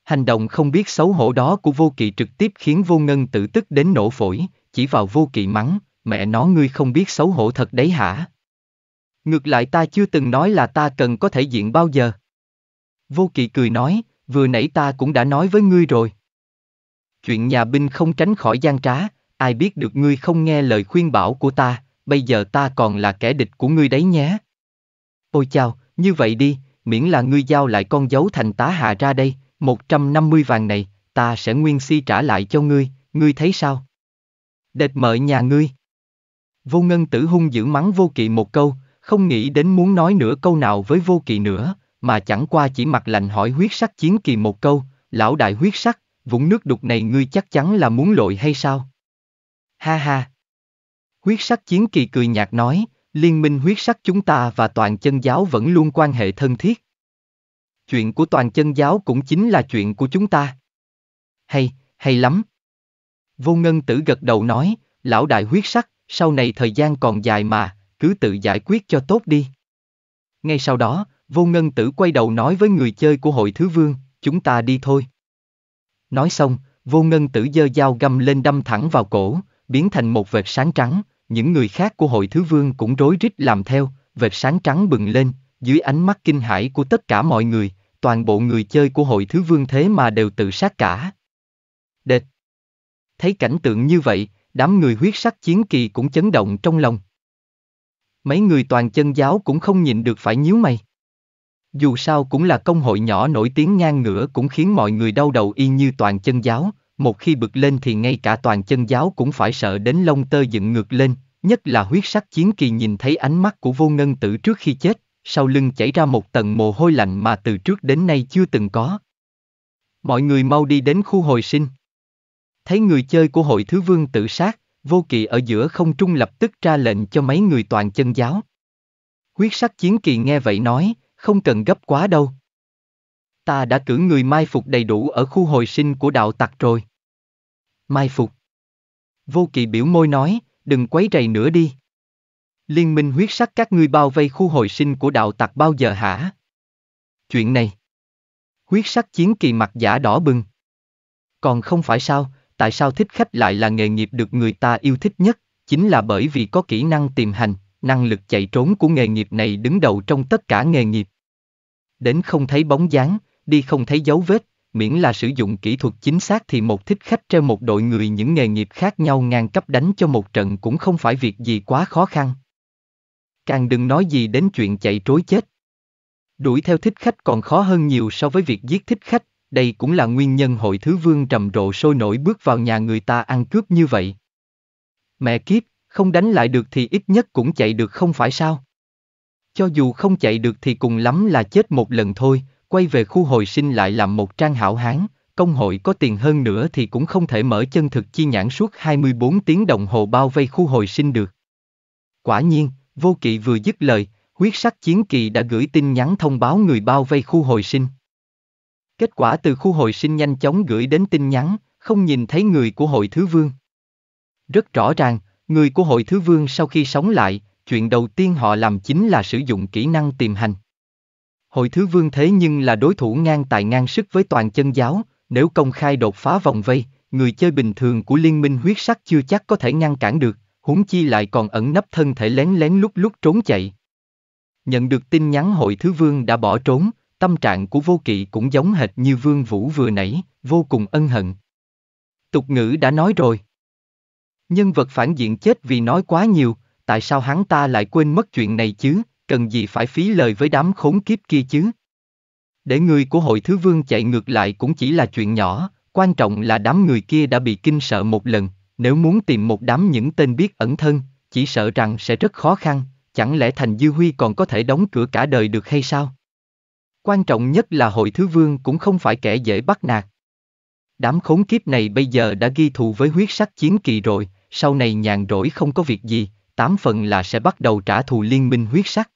Hành động không biết xấu hổ đó của vô kỵ trực tiếp khiến vô ngân tử tức đến nổ phổi, chỉ vào vô kỵ mắng, mẹ nó ngươi không biết xấu hổ thật đấy hả? Ngược lại ta chưa từng nói là ta cần có thể diện bao giờ. Vô kỵ cười nói, vừa nãy ta cũng đã nói với ngươi rồi. Chuyện nhà binh không tránh khỏi gian trá, ai biết được ngươi không nghe lời khuyên bảo của ta, bây giờ ta còn là kẻ địch của ngươi đấy nhé. Ôi chào, như vậy đi, miễn là ngươi giao lại con dấu thành tá hạ ra đây, 150 vàng này, ta sẽ nguyên si trả lại cho ngươi, ngươi thấy sao? Đệt mời nhà ngươi. Vô ngân tử hung dữ mắng vô kỵ một câu, không nghĩ đến muốn nói nửa câu nào với vô kỵ nữa, mà chẳng qua chỉ mặt lạnh hỏi huyết sắc chiến kỳ một câu, lão đại huyết sắc, vũng nước đục này ngươi chắc chắn là muốn lội hay sao? Ha ha! Huyết sắc chiến kỳ cười nhạt nói, liên minh huyết sắc chúng ta và toàn chân giáo vẫn luôn quan hệ thân thiết. Chuyện của toàn chân giáo cũng chính là chuyện của chúng ta. Hay, hay lắm. Vô ngân tử gật đầu nói, lão đại huyết sắc, sau này thời gian còn dài mà, cứ tự giải quyết cho tốt đi. Ngay sau đó, Vô Ngân Tử quay đầu nói với người chơi của hội Thứ Vương, chúng ta đi thôi. Nói xong, Vô Ngân Tử giơ dao găm lên đâm thẳng vào cổ, biến thành một vệt sáng trắng, những người khác của hội Thứ Vương cũng rối rít làm theo, vệt sáng trắng bừng lên, dưới ánh mắt kinh hãi của tất cả mọi người, toàn bộ người chơi của hội Thứ Vương thế mà đều tự sát cả. Đệt! Thấy cảnh tượng như vậy, đám người huyết sắc chiến kỳ cũng chấn động trong lòng. Mấy người toàn chân giáo cũng không nhìn được phải nhíu mày dù sao cũng là công hội nhỏ nổi tiếng ngang ngửa cũng khiến mọi người đau đầu y như toàn chân giáo, một khi bực lên thì ngay cả toàn chân giáo cũng phải sợ đến lông tơ dựng ngược lên, nhất là huyết sắc chiến kỳ nhìn thấy ánh mắt của vô ngân tử trước khi chết, sau lưng chảy ra một tầng mồ hôi lạnh mà từ trước đến nay chưa từng có. Mọi người mau đi đến khu hồi sinh. Thấy người chơi của hội thứ vương tự sát, vô kỳ ở giữa không trung lập tức ra lệnh cho mấy người toàn chân giáo. Huyết sắc chiến kỳ nghe vậy nói, không cần gấp quá đâu. Ta đã cử người mai phục đầy đủ ở khu hồi sinh của đạo tặc rồi. Mai phục. Vô kỳ biểu môi nói, đừng quấy rầy nữa đi. Liên minh huyết sắc các ngươi bao vây khu hồi sinh của đạo tặc bao giờ hả? Chuyện này. Huyết sắc chiến kỳ mặt giả đỏ bừng. Còn không phải sao, tại sao thích khách lại là nghề nghiệp được người ta yêu thích nhất, chính là bởi vì có kỹ năng tìm hành, năng lực chạy trốn của nghề nghiệp này đứng đầu trong tất cả nghề nghiệp. Đến không thấy bóng dáng, đi không thấy dấu vết, miễn là sử dụng kỹ thuật chính xác thì một thích khách treo một đội người những nghề nghiệp khác nhau ngang cấp đánh cho một trận cũng không phải việc gì quá khó khăn. Càng đừng nói gì đến chuyện chạy trối chết. Đuổi theo thích khách còn khó hơn nhiều so với việc giết thích khách, đây cũng là nguyên nhân hội thứ vương trầm rộ sôi nổi bước vào nhà người ta ăn cướp như vậy. Mẹ kiếp, không đánh lại được thì ít nhất cũng chạy được không phải sao? Cho dù không chạy được thì cùng lắm là chết một lần thôi, quay về khu hồi sinh lại làm một trang hảo hán, công hội có tiền hơn nữa thì cũng không thể mở chân thực chi nhãn suốt 24 tiếng đồng hồ bao vây khu hồi sinh được. Quả nhiên, vô kỵ vừa dứt lời, huyết sắc chiến kỳ đã gửi tin nhắn thông báo người bao vây khu hồi sinh. Kết quả từ khu hồi sinh nhanh chóng gửi đến tin nhắn, không nhìn thấy người của hội thứ vương. Rất rõ ràng, Người của hội thứ vương sau khi sống lại, chuyện đầu tiên họ làm chính là sử dụng kỹ năng tìm hành. Hội thứ vương thế nhưng là đối thủ ngang tài ngang sức với toàn chân giáo, nếu công khai đột phá vòng vây, người chơi bình thường của liên minh huyết sắc chưa chắc có thể ngăn cản được, huống chi lại còn ẩn nấp thân thể lén lén lúc lúc trốn chạy. Nhận được tin nhắn hội thứ vương đã bỏ trốn, tâm trạng của vô kỵ cũng giống hệt như vương vũ vừa nãy, vô cùng ân hận. Tục ngữ đã nói rồi. Nhân vật phản diện chết vì nói quá nhiều, tại sao hắn ta lại quên mất chuyện này chứ, cần gì phải phí lời với đám khốn kiếp kia chứ. Để người của hội thứ vương chạy ngược lại cũng chỉ là chuyện nhỏ, quan trọng là đám người kia đã bị kinh sợ một lần, nếu muốn tìm một đám những tên biết ẩn thân, chỉ sợ rằng sẽ rất khó khăn, chẳng lẽ Thành Dư Huy còn có thể đóng cửa cả đời được hay sao? Quan trọng nhất là hội thứ vương cũng không phải kẻ dễ bắt nạt. Đám khốn kiếp này bây giờ đã ghi thù với huyết sắc chiến kỳ rồi, sau này nhàn rỗi không có việc gì, tám phần là sẽ bắt đầu trả thù liên minh huyết sắc.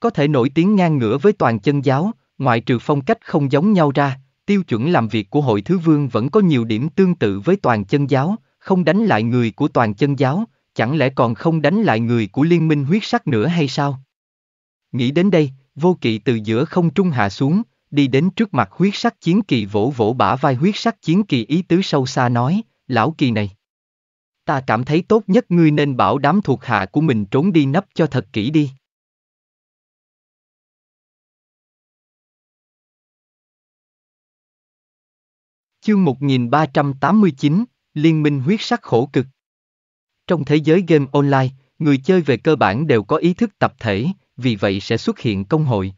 Có thể nổi tiếng ngang ngửa với toàn chân giáo, ngoại trừ phong cách không giống nhau ra, tiêu chuẩn làm việc của hội thứ vương vẫn có nhiều điểm tương tự với toàn chân giáo, không đánh lại người của toàn chân giáo, chẳng lẽ còn không đánh lại người của liên minh huyết sắc nữa hay sao? Nghĩ đến đây, vô kỵ từ giữa không trung hạ xuống, đi đến trước mặt huyết sắc chiến kỳ vỗ vỗ bả vai huyết sắc chiến kỳ ý tứ sâu xa nói, lão kỳ này. Ta cảm thấy tốt nhất ngươi nên bảo đám thuộc hạ của mình trốn đi nấp cho thật kỹ đi. Chương 1389, Liên minh huyết sắc khổ cực. Trong thế giới game online, người chơi về cơ bản đều có ý thức tập thể, vì vậy sẽ xuất hiện công hội.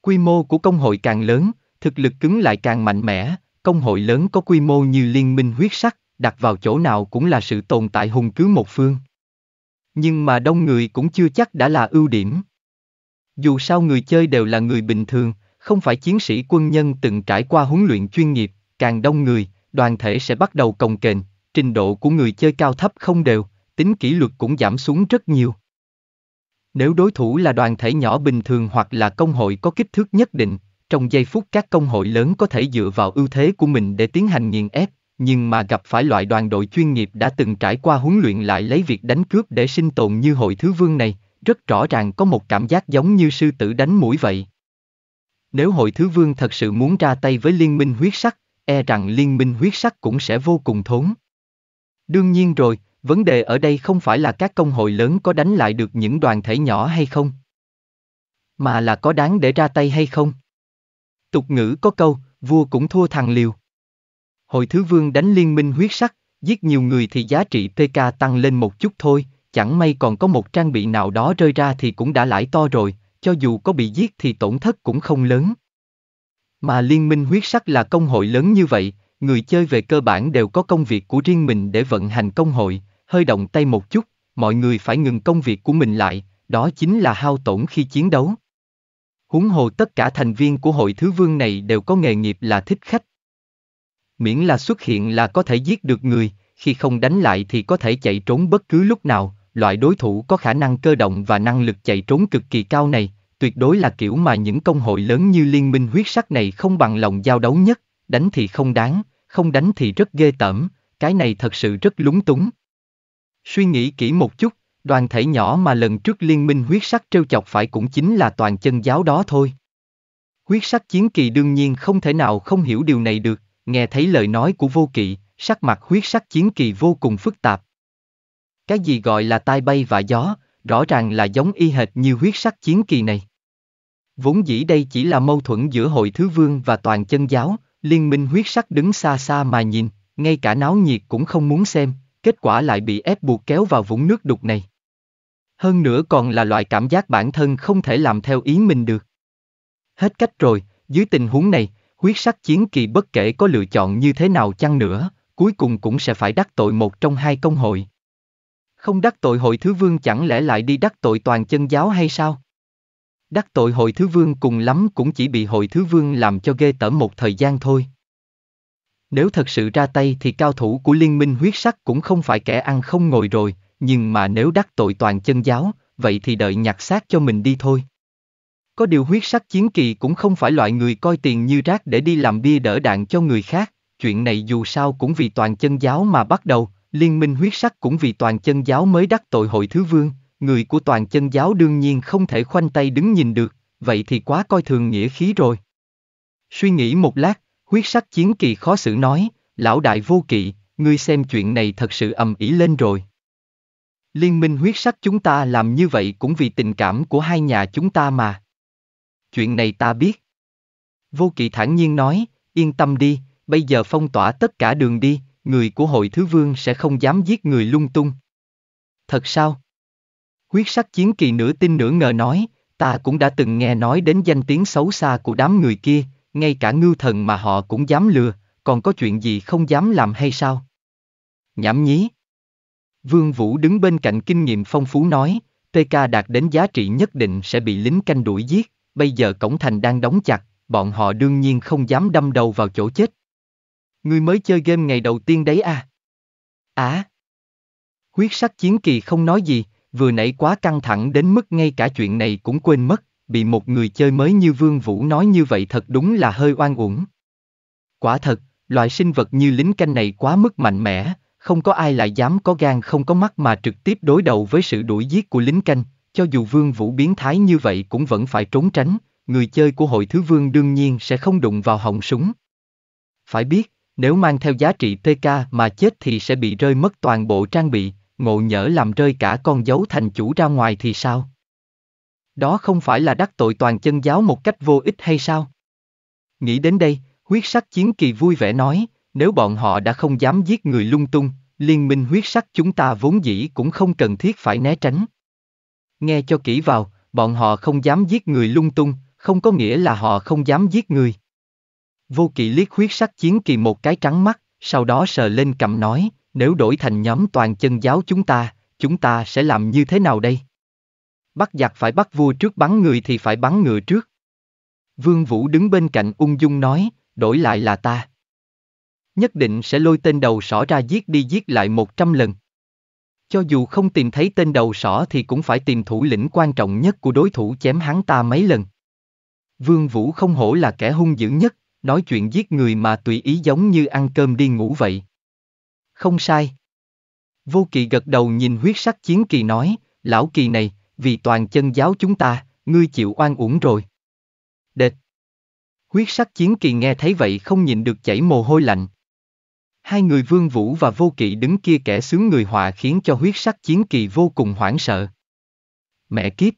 Quy mô của công hội càng lớn, thực lực cứng lại càng mạnh mẽ, công hội lớn có quy mô như liên minh huyết sắc, đặt vào chỗ nào cũng là sự tồn tại hùng cứ một phương. Nhưng mà đông người cũng chưa chắc đã là ưu điểm. Dù sao người chơi đều là người bình thường, không phải chiến sĩ quân nhân từng trải qua huấn luyện chuyên nghiệp, càng đông người, đoàn thể sẽ bắt đầu cồng kềnh, trình độ của người chơi cao thấp không đều, tính kỷ luật cũng giảm xuống rất nhiều. Nếu đối thủ là đoàn thể nhỏ bình thường hoặc là công hội có kích thước nhất định, trong giây phút các công hội lớn có thể dựa vào ưu thế của mình để tiến hành nghiền ép, nhưng mà gặp phải loại đoàn đội chuyên nghiệp đã từng trải qua huấn luyện lại lấy việc đánh cướp để sinh tồn như hội thứ vương này, rất rõ ràng có một cảm giác giống như sư tử đánh mũi vậy. Nếu hội thứ vương thật sự muốn ra tay với liên minh huyết sắc, e rằng liên minh huyết sắc cũng sẽ vô cùng thốn. Đương nhiên rồi, vấn đề ở đây không phải là các công hội lớn có đánh lại được những đoàn thể nhỏ hay không, mà là có đáng để ra tay hay không. Tục ngữ có câu, vua cũng thua thằng liều. Hồi thứ vương đánh liên minh huyết sắc, giết nhiều người thì giá trị PK tăng lên một chút thôi, chẳng may còn có một trang bị nào đó rơi ra thì cũng đã lãi to rồi, cho dù có bị giết thì tổn thất cũng không lớn. Mà liên minh huyết sắc là công hội lớn như vậy, người chơi về cơ bản đều có công việc của riêng mình để vận hành công hội, hơi động tay một chút, mọi người phải ngừng công việc của mình lại, đó chính là hao tổn khi chiến đấu. Huống hồ tất cả thành viên của hội thứ vương này đều có nghề nghiệp là thích khách, miễn là xuất hiện là có thể giết được người, khi không đánh lại thì có thể chạy trốn bất cứ lúc nào, loại đối thủ có khả năng cơ động và năng lực chạy trốn cực kỳ cao này, tuyệt đối là kiểu mà những công hội lớn như liên minh huyết sắc này không bằng lòng giao đấu nhất, đánh thì không đáng, không đánh thì rất ghê tởm, cái này thật sự rất lúng túng. Suy nghĩ kỹ một chút, đoàn thể nhỏ mà lần trước liên minh huyết sắc trêu chọc phải cũng chính là toàn chân giáo đó thôi. Huyết sắc chiến kỳ đương nhiên không thể nào không hiểu điều này được, Nghe thấy lời nói của vô kỵ, sắc mặt huyết sắc chiến kỳ vô cùng phức tạp. Cái gì gọi là tai bay và gió, rõ ràng là giống y hệt như huyết sắc chiến kỳ này. Vốn dĩ đây chỉ là mâu thuẫn giữa hội thứ vương và toàn chân giáo, liên minh huyết sắc đứng xa xa mà nhìn, ngay cả náo nhiệt cũng không muốn xem, kết quả lại bị ép buộc kéo vào vũng nước đục này. Hơn nữa còn là loại cảm giác bản thân không thể làm theo ý mình được. Hết cách rồi, dưới tình huống này, Quyết sắc chiến kỳ bất kể có lựa chọn như thế nào chăng nữa, cuối cùng cũng sẽ phải đắc tội một trong hai công hội. Không đắc tội hội thứ vương chẳng lẽ lại đi đắc tội toàn chân giáo hay sao? Đắc tội hội thứ vương cùng lắm cũng chỉ bị hội thứ vương làm cho ghê tởm một thời gian thôi. Nếu thật sự ra tay thì cao thủ của liên minh huyết sắc cũng không phải kẻ ăn không ngồi rồi, nhưng mà nếu đắc tội toàn chân giáo, vậy thì đợi nhặt xác cho mình đi thôi. Có điều huyết sắc chiến kỳ cũng không phải loại người coi tiền như rác để đi làm bia đỡ đạn cho người khác, chuyện này dù sao cũng vì toàn chân giáo mà bắt đầu, liên minh huyết sắc cũng vì toàn chân giáo mới đắc tội hội thứ vương, người của toàn chân giáo đương nhiên không thể khoanh tay đứng nhìn được, vậy thì quá coi thường nghĩa khí rồi. Suy nghĩ một lát, huyết sắc chiến kỳ khó xử nói, lão đại vô kỵ, ngươi xem chuyện này thật sự ầm ĩ lên rồi. Liên minh huyết sắc chúng ta làm như vậy cũng vì tình cảm của hai nhà chúng ta mà chuyện này ta biết. Vô kỵ thản nhiên nói, yên tâm đi, bây giờ phong tỏa tất cả đường đi, người của hội thứ vương sẽ không dám giết người lung tung. Thật sao? Huyết sắc chiến kỳ nửa tin nửa ngờ nói, ta cũng đã từng nghe nói đến danh tiếng xấu xa của đám người kia, ngay cả ngưu thần mà họ cũng dám lừa, còn có chuyện gì không dám làm hay sao? Nhảm nhí. Vương Vũ đứng bên cạnh kinh nghiệm phong phú nói, TK đạt đến giá trị nhất định sẽ bị lính canh đuổi giết, bây giờ cổng thành đang đóng chặt, bọn họ đương nhiên không dám đâm đầu vào chỗ chết. Ngươi mới chơi game ngày đầu tiên đấy à? À? Huyết sắc chiến kỳ không nói gì, vừa nãy quá căng thẳng đến mức ngay cả chuyện này cũng quên mất, bị một người chơi mới như Vương Vũ nói như vậy thật đúng là hơi oan uổng. Quả thật, loại sinh vật như lính canh này quá mức mạnh mẽ, không có ai lại dám có gan không có mắt mà trực tiếp đối đầu với sự đuổi giết của lính canh, cho dù vương vũ biến thái như vậy cũng vẫn phải trốn tránh, người chơi của hội thứ vương đương nhiên sẽ không đụng vào họng súng. Phải biết, nếu mang theo giá trị TK mà chết thì sẽ bị rơi mất toàn bộ trang bị, ngộ nhỡ làm rơi cả con dấu thành chủ ra ngoài thì sao? Đó không phải là đắc tội toàn chân giáo một cách vô ích hay sao? Nghĩ đến đây, huyết sắc chiến kỳ vui vẻ nói, nếu bọn họ đã không dám giết người lung tung, liên minh huyết sắc chúng ta vốn dĩ cũng không cần thiết phải né tránh. Nghe cho kỹ vào, bọn họ không dám giết người lung tung, không có nghĩa là họ không dám giết người. Vô kỵ liếc huyết sắc chiến kỳ một cái trắng mắt, sau đó sờ lên cầm nói, nếu đổi thành nhóm toàn chân giáo chúng ta, chúng ta sẽ làm như thế nào đây? Bắt giặc phải bắt vua trước bắn người thì phải bắn ngựa trước. Vương Vũ đứng bên cạnh ung dung nói, đổi lại là ta. Nhất định sẽ lôi tên đầu sỏ ra giết đi giết lại một trăm lần. Cho dù không tìm thấy tên đầu sỏ thì cũng phải tìm thủ lĩnh quan trọng nhất của đối thủ chém hắn ta mấy lần. Vương Vũ không hổ là kẻ hung dữ nhất, nói chuyện giết người mà tùy ý giống như ăn cơm đi ngủ vậy. Không sai. Vô kỳ gật đầu nhìn huyết sắc chiến kỳ nói, lão kỳ này, vì toàn chân giáo chúng ta, ngươi chịu oan uổng rồi. Đệt. Huyết sắc chiến kỳ nghe thấy vậy không nhìn được chảy mồ hôi lạnh, Hai người Vương Vũ và Vô Kỵ đứng kia kẻ sướng người họa khiến cho huyết sắc chiến kỳ vô cùng hoảng sợ. Mẹ kiếp!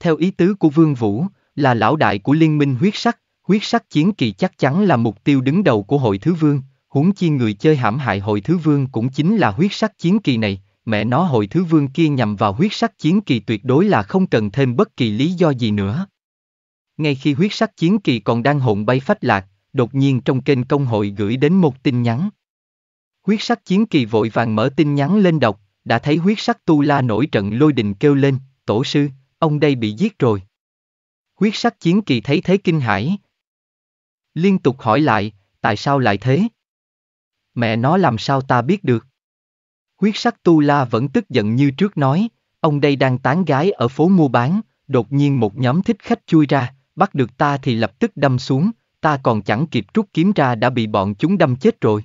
Theo ý tứ của Vương Vũ, là lão đại của liên minh huyết sắc, huyết sắc chiến kỳ chắc chắn là mục tiêu đứng đầu của hội thứ vương, huống chi người chơi hãm hại hội thứ vương cũng chính là huyết sắc chiến kỳ này, mẹ nó hội thứ vương kia nhằm vào huyết sắc chiến kỳ tuyệt đối là không cần thêm bất kỳ lý do gì nữa. Ngay khi huyết sắc chiến kỳ còn đang hồn bay phách lạc, đột nhiên trong kênh công hội gửi đến một tin nhắn. Huyết sắc chiến kỳ vội vàng mở tin nhắn lên đọc, đã thấy huyết sắc tu la nổi trận lôi đình kêu lên, tổ sư, ông đây bị giết rồi. Huyết sắc chiến kỳ thấy thế kinh hãi. Liên tục hỏi lại, tại sao lại thế? Mẹ nó làm sao ta biết được? Huyết sắc tu la vẫn tức giận như trước nói, ông đây đang tán gái ở phố mua bán, đột nhiên một nhóm thích khách chui ra, bắt được ta thì lập tức đâm xuống, ta còn chẳng kịp rút kiếm ra đã bị bọn chúng đâm chết rồi.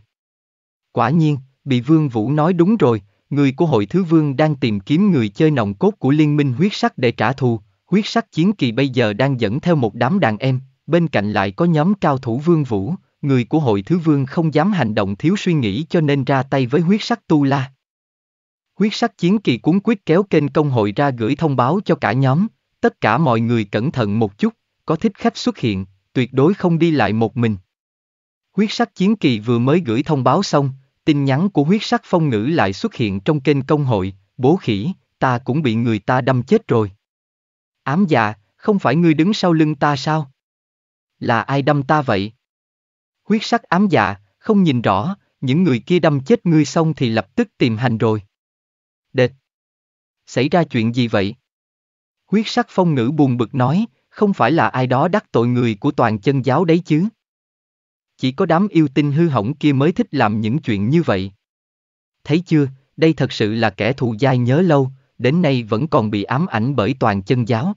Quả nhiên, bị Vương Vũ nói đúng rồi, người của hội thứ vương đang tìm kiếm người chơi nòng cốt của liên minh huyết sắc để trả thù, huyết sắc chiến kỳ bây giờ đang dẫn theo một đám đàn em, bên cạnh lại có nhóm cao thủ Vương Vũ, người của hội thứ vương không dám hành động thiếu suy nghĩ cho nên ra tay với huyết sắc tu la. Huyết sắc chiến kỳ cuốn quyết kéo kênh công hội ra gửi thông báo cho cả nhóm, tất cả mọi người cẩn thận một chút, có thích khách xuất hiện, tuyệt đối không đi lại một mình. Huyết sắc chiến kỳ vừa mới gửi thông báo xong, tin nhắn của huyết sắc phong ngữ lại xuất hiện trong kênh công hội, bố khỉ, ta cũng bị người ta đâm chết rồi. Ám dạ, không phải ngươi đứng sau lưng ta sao? Là ai đâm ta vậy? Huyết sắc ám dạ, không nhìn rõ, những người kia đâm chết ngươi xong thì lập tức tìm hành rồi. Đệt! Xảy ra chuyện gì vậy? Huyết sắc phong ngữ buồn bực nói, không phải là ai đó đắc tội người của toàn chân giáo đấy chứ. Chỉ có đám yêu tinh hư hỏng kia mới thích làm những chuyện như vậy. Thấy chưa, đây thật sự là kẻ thù dai nhớ lâu, đến nay vẫn còn bị ám ảnh bởi toàn chân giáo.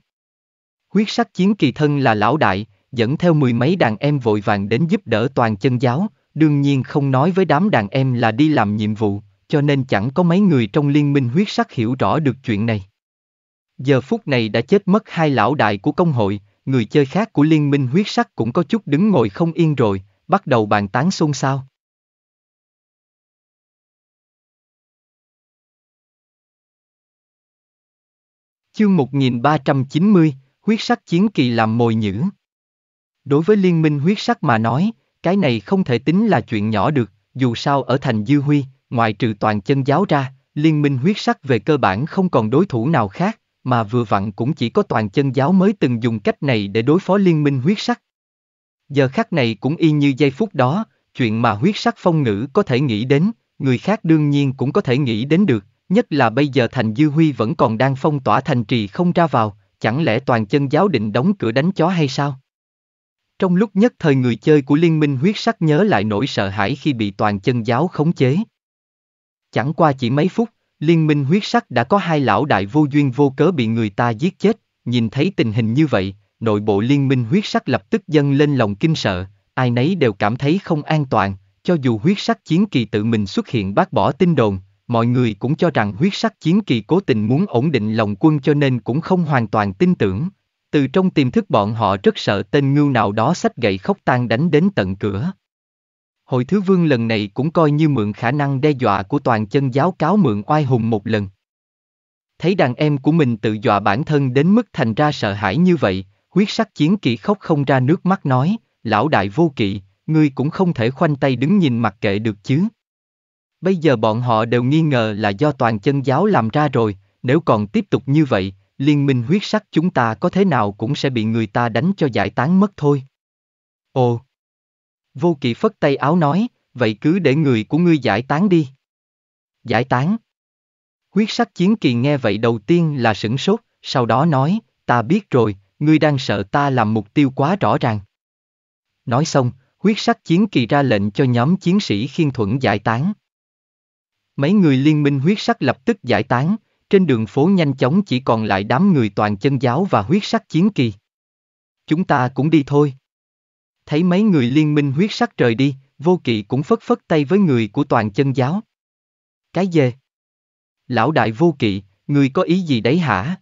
Huyết sắc chiến kỳ thân là lão đại, dẫn theo mười mấy đàn em vội vàng đến giúp đỡ toàn chân giáo, đương nhiên không nói với đám đàn em là đi làm nhiệm vụ, cho nên chẳng có mấy người trong liên minh huyết sắc hiểu rõ được chuyện này. Giờ phút này đã chết mất hai lão đại của công hội, người chơi khác của liên minh huyết sắc cũng có chút đứng ngồi không yên rồi, bắt đầu bàn tán xôn xao. Chương 1390, huyết sắc chiến kỳ làm mồi nhữ. Đối với liên minh huyết sắc mà nói, cái này không thể tính là chuyện nhỏ được, dù sao ở thành Dư Huy, ngoài trừ toàn chân giáo ra, liên minh huyết sắc về cơ bản không còn đối thủ nào khác, mà vừa vặn cũng chỉ có toàn chân giáo mới từng dùng cách này để đối phó liên minh huyết sắc. Giờ khắc này cũng y như giây phút đó, chuyện mà huyết sắc phong ngữ có thể nghĩ đến, người khác đương nhiên cũng có thể nghĩ đến được, nhất là bây giờ thành dư huy vẫn còn đang phong tỏa thành trì không ra vào, chẳng lẽ toàn chân giáo định đóng cửa đánh chó hay sao? Trong lúc nhất thời người chơi của liên minh huyết sắc nhớ lại nỗi sợ hãi khi bị toàn chân giáo khống chế. Chẳng qua chỉ mấy phút, Liên minh huyết sắc đã có hai lão đại vô duyên vô cớ bị người ta giết chết, nhìn thấy tình hình như vậy, nội bộ liên minh huyết sắc lập tức dâng lên lòng kinh sợ, ai nấy đều cảm thấy không an toàn, cho dù huyết sắc chiến kỳ tự mình xuất hiện bác bỏ tin đồn, mọi người cũng cho rằng huyết sắc chiến kỳ cố tình muốn ổn định lòng quân cho nên cũng không hoàn toàn tin tưởng. Từ trong tiềm thức bọn họ rất sợ tên ngưu nào đó sách gậy khóc tan đánh đến tận cửa. Hội thứ vương lần này cũng coi như mượn khả năng đe dọa của toàn chân giáo cáo mượn oai hùng một lần. Thấy đàn em của mình tự dọa bản thân đến mức thành ra sợ hãi như vậy, huyết sắc chiến kỵ khóc không ra nước mắt nói, lão đại vô kỵ, ngươi cũng không thể khoanh tay đứng nhìn mặc kệ được chứ. Bây giờ bọn họ đều nghi ngờ là do toàn chân giáo làm ra rồi, nếu còn tiếp tục như vậy, liên minh huyết sắc chúng ta có thế nào cũng sẽ bị người ta đánh cho giải tán mất thôi. Ồ, Vô kỵ phất tay áo nói, vậy cứ để người của ngươi giải tán đi. Giải tán. Huyết sắc chiến kỳ nghe vậy đầu tiên là sửng sốt, sau đó nói, ta biết rồi, ngươi đang sợ ta làm mục tiêu quá rõ ràng. Nói xong, huyết sắc chiến kỳ ra lệnh cho nhóm chiến sĩ khiên thuẫn giải tán. Mấy người liên minh huyết sắc lập tức giải tán, trên đường phố nhanh chóng chỉ còn lại đám người toàn chân giáo và huyết sắc chiến kỳ. Chúng ta cũng đi thôi thấy mấy người liên minh huyết sắc trời đi, vô kỵ cũng phất phất tay với người của toàn chân giáo. Cái dề? Lão đại vô kỵ, người có ý gì đấy hả?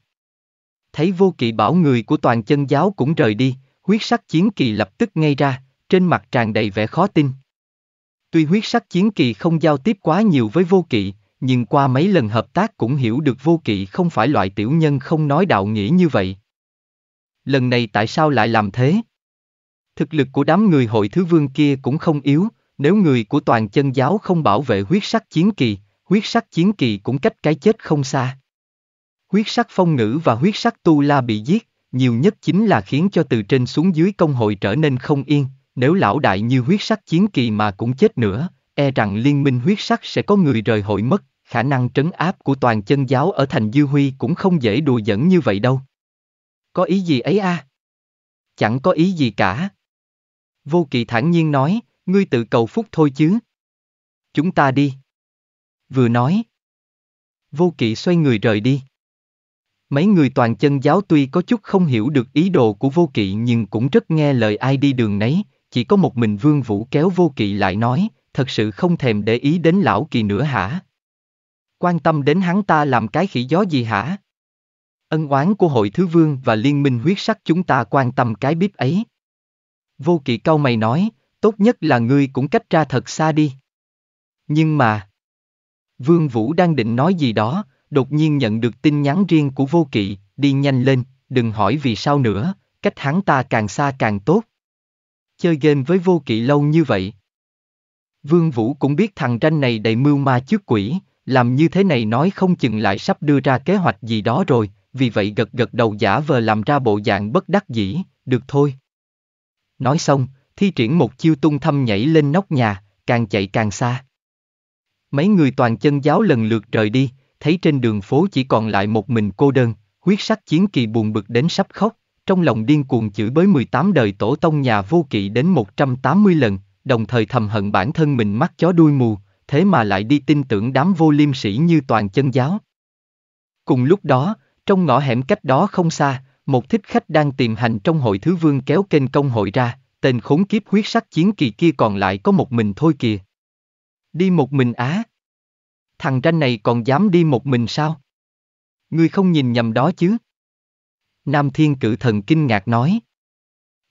Thấy vô kỵ bảo người của toàn chân giáo cũng rời đi, huyết sắc chiến kỳ lập tức ngay ra, trên mặt tràn đầy vẻ khó tin. Tuy huyết sắc chiến kỳ không giao tiếp quá nhiều với vô kỵ, nhưng qua mấy lần hợp tác cũng hiểu được vô kỵ không phải loại tiểu nhân không nói đạo nghĩa như vậy. Lần này tại sao lại làm thế? Thực lực của đám người hội thứ vương kia cũng không yếu, nếu người của toàn chân giáo không bảo vệ huyết sắc chiến kỳ, huyết sắc chiến kỳ cũng cách cái chết không xa. Huyết sắc phong ngữ và huyết sắc tu la bị giết, nhiều nhất chính là khiến cho từ trên xuống dưới công hội trở nên không yên, nếu lão đại như huyết sắc chiến kỳ mà cũng chết nữa, e rằng liên minh huyết sắc sẽ có người rời hội mất, khả năng trấn áp của toàn chân giáo ở thành Dư Huy cũng không dễ đùa dẫn như vậy đâu. Có ý gì ấy a? À? Chẳng có ý gì cả, Vô Kỵ thản nhiên nói, ngươi tự cầu phúc thôi chứ. Chúng ta đi. Vừa nói. Vô Kỵ xoay người rời đi. Mấy người toàn chân giáo tuy có chút không hiểu được ý đồ của Vô Kỵ nhưng cũng rất nghe lời ai đi đường nấy, chỉ có một mình Vương Vũ kéo Vô Kỵ lại nói, thật sự không thèm để ý đến lão kỳ nữa hả? Quan tâm đến hắn ta làm cái khỉ gió gì hả? Ân oán của hội thứ vương và liên minh huyết sắc chúng ta quan tâm cái bíp ấy. Vô kỵ cau mày nói, tốt nhất là ngươi cũng cách ra thật xa đi. Nhưng mà... Vương Vũ đang định nói gì đó, đột nhiên nhận được tin nhắn riêng của vô kỵ, đi nhanh lên, đừng hỏi vì sao nữa, cách hắn ta càng xa càng tốt. Chơi game với vô kỵ lâu như vậy. Vương Vũ cũng biết thằng tranh này đầy mưu ma trước quỷ, làm như thế này nói không chừng lại sắp đưa ra kế hoạch gì đó rồi, vì vậy gật gật đầu giả vờ làm ra bộ dạng bất đắc dĩ, được thôi. Nói xong, thi triển một chiêu tung thâm nhảy lên nóc nhà, càng chạy càng xa. Mấy người toàn chân giáo lần lượt rời đi, thấy trên đường phố chỉ còn lại một mình cô đơn, huyết sắc chiến kỳ buồn bực đến sắp khóc, trong lòng điên cuồng chửi bới 18 đời tổ tông nhà vô kỵ đến 180 lần, đồng thời thầm hận bản thân mình mắt chó đuôi mù, thế mà lại đi tin tưởng đám vô liêm sĩ như toàn chân giáo. Cùng lúc đó, trong ngõ hẻm cách đó không xa, một thích khách đang tìm hành trong hội thứ vương kéo kênh công hội ra, tên khốn kiếp huyết sắc chiến kỳ kia còn lại có một mình thôi kìa. Đi một mình á. Thằng ranh này còn dám đi một mình sao? Ngươi không nhìn nhầm đó chứ? Nam Thiên cử Thần kinh ngạc nói.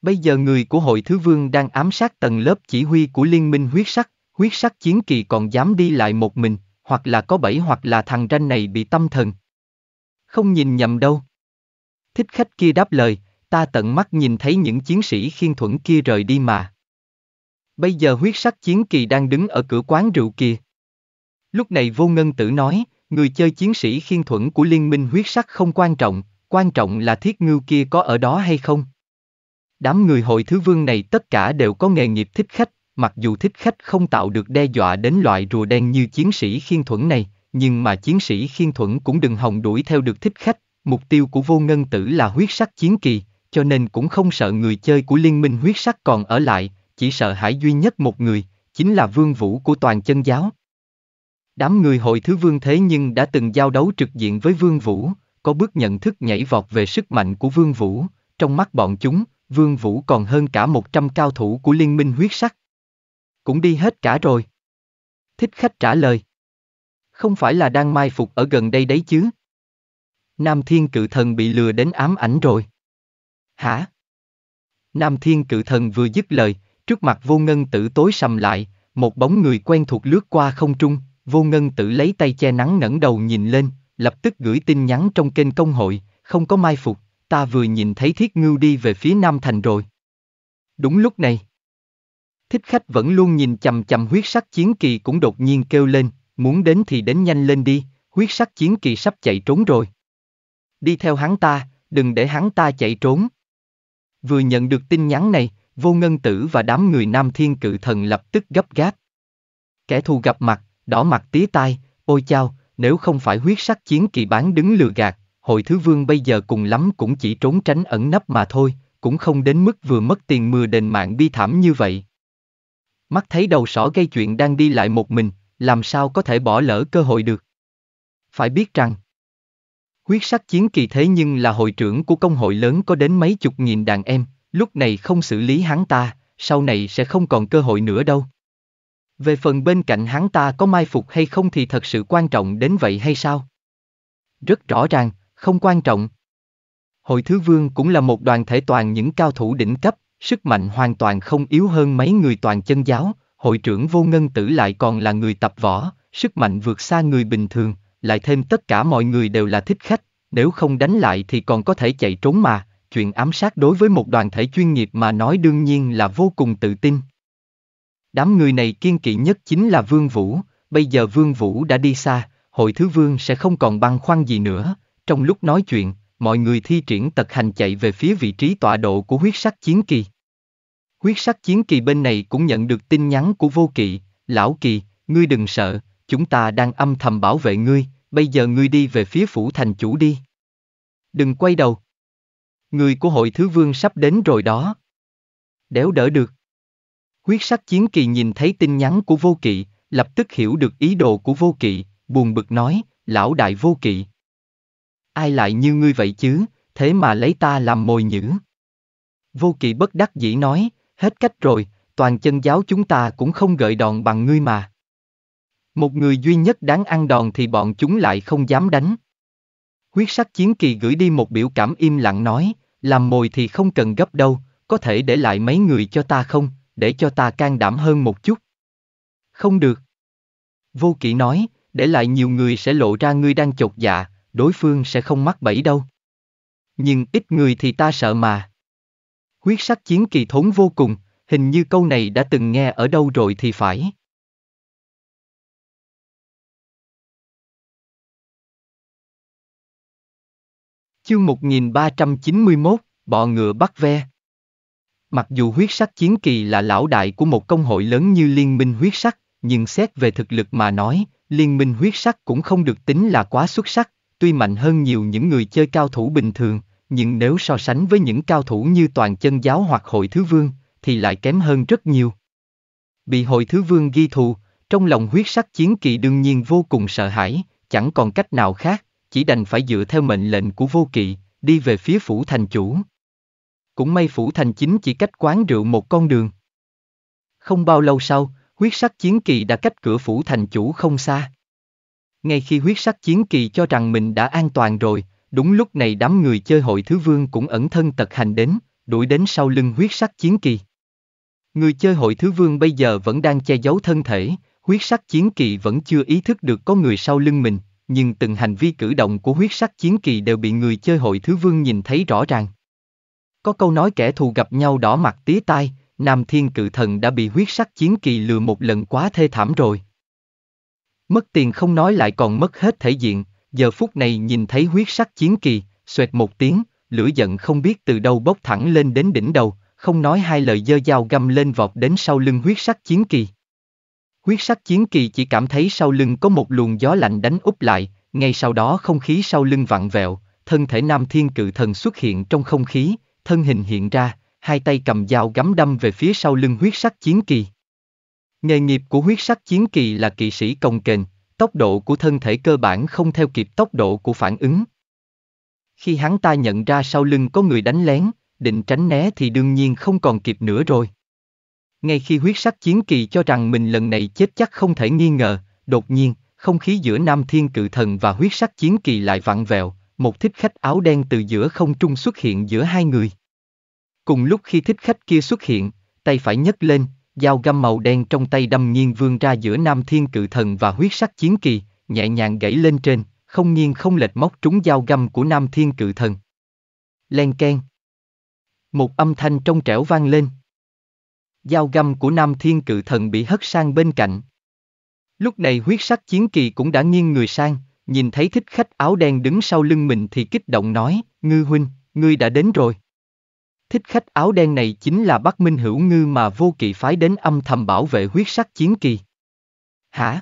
Bây giờ người của hội thứ vương đang ám sát tầng lớp chỉ huy của liên minh huyết sắc, huyết sắc chiến kỳ còn dám đi lại một mình, hoặc là có bẫy hoặc là thằng ranh này bị tâm thần. Không nhìn nhầm đâu. Thích khách kia đáp lời, ta tận mắt nhìn thấy những chiến sĩ khiên thuẫn kia rời đi mà. Bây giờ huyết sắc chiến kỳ đang đứng ở cửa quán rượu kia. Lúc này vô ngân tử nói, người chơi chiến sĩ khiên thuẫn của liên minh huyết sắc không quan trọng, quan trọng là thiết ngưu kia có ở đó hay không. Đám người hội thứ vương này tất cả đều có nghề nghiệp thích khách, mặc dù thích khách không tạo được đe dọa đến loại rùa đen như chiến sĩ khiên thuẫn này, nhưng mà chiến sĩ khiên thuẫn cũng đừng hòng đuổi theo được thích khách, Mục tiêu của vô ngân tử là huyết sắc chiến kỳ, cho nên cũng không sợ người chơi của liên minh huyết sắc còn ở lại, chỉ sợ hãi duy nhất một người, chính là vương vũ của toàn chân giáo. Đám người hội thứ vương thế nhưng đã từng giao đấu trực diện với vương vũ, có bước nhận thức nhảy vọt về sức mạnh của vương vũ, trong mắt bọn chúng, vương vũ còn hơn cả 100 cao thủ của liên minh huyết sắc. Cũng đi hết cả rồi. Thích khách trả lời. Không phải là đang mai phục ở gần đây đấy chứ? Nam Thiên Cự Thần bị lừa đến ám ảnh rồi. Hả? Nam Thiên Cự Thần vừa dứt lời, trước mặt vô ngân tử tối sầm lại, một bóng người quen thuộc lướt qua không trung, vô ngân tử lấy tay che nắng ngẩng đầu nhìn lên, lập tức gửi tin nhắn trong kênh công hội, không có mai phục, ta vừa nhìn thấy thiết ngưu đi về phía Nam Thành rồi. Đúng lúc này, thích khách vẫn luôn nhìn chầm chầm huyết sắc chiến kỳ cũng đột nhiên kêu lên, muốn đến thì đến nhanh lên đi, huyết sắc chiến kỳ sắp chạy trốn rồi đi theo hắn ta, đừng để hắn ta chạy trốn. Vừa nhận được tin nhắn này, vô ngân tử và đám người nam thiên cự thần lập tức gấp gáp. Kẻ thù gặp mặt, đỏ mặt tía tai, ôi chao, nếu không phải huyết sắc chiến kỳ bán đứng lừa gạt, hội thứ vương bây giờ cùng lắm cũng chỉ trốn tránh ẩn nấp mà thôi, cũng không đến mức vừa mất tiền mưa đền mạng bi thảm như vậy. Mắt thấy đầu sỏ gây chuyện đang đi lại một mình, làm sao có thể bỏ lỡ cơ hội được. Phải biết rằng, Quyết sát chiến kỳ thế nhưng là hội trưởng của công hội lớn có đến mấy chục nghìn đàn em, lúc này không xử lý hắn ta, sau này sẽ không còn cơ hội nữa đâu. Về phần bên cạnh hắn ta có mai phục hay không thì thật sự quan trọng đến vậy hay sao? Rất rõ ràng, không quan trọng. Hội Thứ Vương cũng là một đoàn thể toàn những cao thủ đỉnh cấp, sức mạnh hoàn toàn không yếu hơn mấy người toàn chân giáo, hội trưởng vô ngân tử lại còn là người tập võ, sức mạnh vượt xa người bình thường, lại thêm tất cả mọi người đều là thích khách, nếu không đánh lại thì còn có thể chạy trốn mà, chuyện ám sát đối với một đoàn thể chuyên nghiệp mà nói đương nhiên là vô cùng tự tin. Đám người này kiên kỵ nhất chính là Vương Vũ, bây giờ Vương Vũ đã đi xa, hội thứ Vương sẽ không còn băn khoăn gì nữa, trong lúc nói chuyện, mọi người thi triển tật hành chạy về phía vị trí tọa độ của huyết sắc chiến kỳ. Huyết sắc chiến kỳ bên này cũng nhận được tin nhắn của vô kỵ, lão kỳ, ngươi đừng sợ, chúng ta đang âm thầm bảo vệ ngươi, bây giờ ngươi đi về phía phủ thành chủ đi. Đừng quay đầu. Người của hội thứ vương sắp đến rồi đó. Đéo đỡ được. Huyết sắc chiến kỳ nhìn thấy tin nhắn của vô kỵ, lập tức hiểu được ý đồ của vô kỵ, buồn bực nói, lão đại vô kỵ. Ai lại như ngươi vậy chứ, thế mà lấy ta làm mồi nhữ. Vô kỵ bất đắc dĩ nói, hết cách rồi, toàn chân giáo chúng ta cũng không gợi đòn bằng ngươi mà. Một người duy nhất đáng ăn đòn thì bọn chúng lại không dám đánh. Huyết sắc chiến kỳ gửi đi một biểu cảm im lặng nói, làm mồi thì không cần gấp đâu, có thể để lại mấy người cho ta không, để cho ta can đảm hơn một chút. Không được. Vô kỵ nói, để lại nhiều người sẽ lộ ra ngươi đang chột dạ, đối phương sẽ không mắc bẫy đâu. Nhưng ít người thì ta sợ mà. Huyết sắc chiến kỳ thốn vô cùng, hình như câu này đã từng nghe ở đâu rồi thì phải. Chương 1391, bọ ngựa bắt ve. Mặc dù huyết sắc chiến kỳ là lão đại của một công hội lớn như Liên minh huyết sắc, nhưng xét về thực lực mà nói, Liên minh huyết sắc cũng không được tính là quá xuất sắc, tuy mạnh hơn nhiều những người chơi cao thủ bình thường, nhưng nếu so sánh với những cao thủ như toàn chân giáo hoặc hội thứ vương, thì lại kém hơn rất nhiều. Bị hội thứ vương ghi thù, trong lòng huyết sắc chiến kỳ đương nhiên vô cùng sợ hãi, chẳng còn cách nào khác, chỉ đành phải dựa theo mệnh lệnh của vô kỵ, đi về phía phủ thành chủ. Cũng may phủ thành chính chỉ cách quán rượu một con đường. Không bao lâu sau, huyết sắc chiến kỳ đã cách cửa phủ thành chủ không xa. Ngay khi huyết sắc chiến kỳ cho rằng mình đã an toàn rồi, đúng lúc này đám người chơi hội thứ vương cũng ẩn thân tật hành đến, đuổi đến sau lưng huyết sắc chiến kỳ. Người chơi hội thứ vương bây giờ vẫn đang che giấu thân thể, huyết sắc chiến kỳ vẫn chưa ý thức được có người sau lưng mình, nhưng từng hành vi cử động của huyết sắc chiến kỳ đều bị người chơi hội thứ vương nhìn thấy rõ ràng. Có câu nói kẻ thù gặp nhau đỏ mặt tía tai, Nam Thiên Cự Thần đã bị huyết sắc chiến kỳ lừa một lần quá thê thảm rồi. Mất tiền không nói lại còn mất hết thể diện, giờ phút này nhìn thấy huyết sắc chiến kỳ, xoẹt một tiếng, lửa giận không biết từ đâu bốc thẳng lên đến đỉnh đầu, không nói hai lời dơ dao găm lên vọt đến sau lưng huyết sắc chiến kỳ. Huyết sắc chiến kỳ chỉ cảm thấy sau lưng có một luồng gió lạnh đánh úp lại, ngay sau đó không khí sau lưng vặn vẹo, thân thể nam thiên cự thần xuất hiện trong không khí, thân hình hiện ra, hai tay cầm dao gắm đâm về phía sau lưng huyết sắc chiến kỳ. Nghề nghiệp của huyết sắc chiến kỳ là kỵ sĩ công kềnh, tốc độ của thân thể cơ bản không theo kịp tốc độ của phản ứng. Khi hắn ta nhận ra sau lưng có người đánh lén, định tránh né thì đương nhiên không còn kịp nữa rồi. Ngay khi huyết sắc chiến kỳ cho rằng mình lần này chết chắc không thể nghi ngờ, đột nhiên, không khí giữa Nam Thiên Cự Thần và huyết sắc chiến kỳ lại vặn vẹo, một thích khách áo đen từ giữa không trung xuất hiện giữa hai người. Cùng lúc khi thích khách kia xuất hiện, tay phải nhấc lên, dao găm màu đen trong tay đâm nghiêng vươn ra giữa Nam Thiên Cự Thần và huyết sắc chiến kỳ, nhẹ nhàng gãy lên trên, không nghiêng không lệch móc trúng dao găm của Nam Thiên Cự Thần. Len keng. Một âm thanh trong trẻo vang lên dao găm của nam thiên cự thần bị hất sang bên cạnh. Lúc này huyết sắc chiến kỳ cũng đã nghiêng người sang, nhìn thấy thích khách áo đen đứng sau lưng mình thì kích động nói, ngư huynh, ngươi đã đến rồi. Thích khách áo đen này chính là Bắc Minh Hữu Ngư mà vô kỵ phái đến âm thầm bảo vệ huyết sắc chiến kỳ. Hả?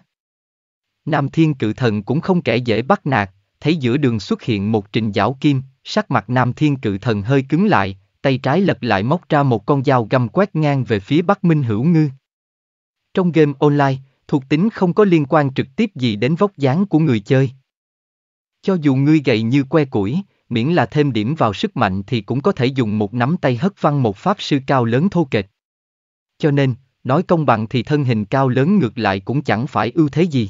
Nam Thiên Cự Thần cũng không kẻ dễ bắt nạt, thấy giữa đường xuất hiện một trình giảo kim, sắc mặt Nam Thiên Cự Thần hơi cứng lại, tay trái lật lại móc ra một con dao găm quét ngang về phía Bắc Minh Hữu Ngư. Trong game online, thuộc tính không có liên quan trực tiếp gì đến vóc dáng của người chơi. Cho dù ngươi gầy như que củi, miễn là thêm điểm vào sức mạnh thì cũng có thể dùng một nắm tay hất văng một pháp sư cao lớn thô kệch. Cho nên, nói công bằng thì thân hình cao lớn ngược lại cũng chẳng phải ưu thế gì.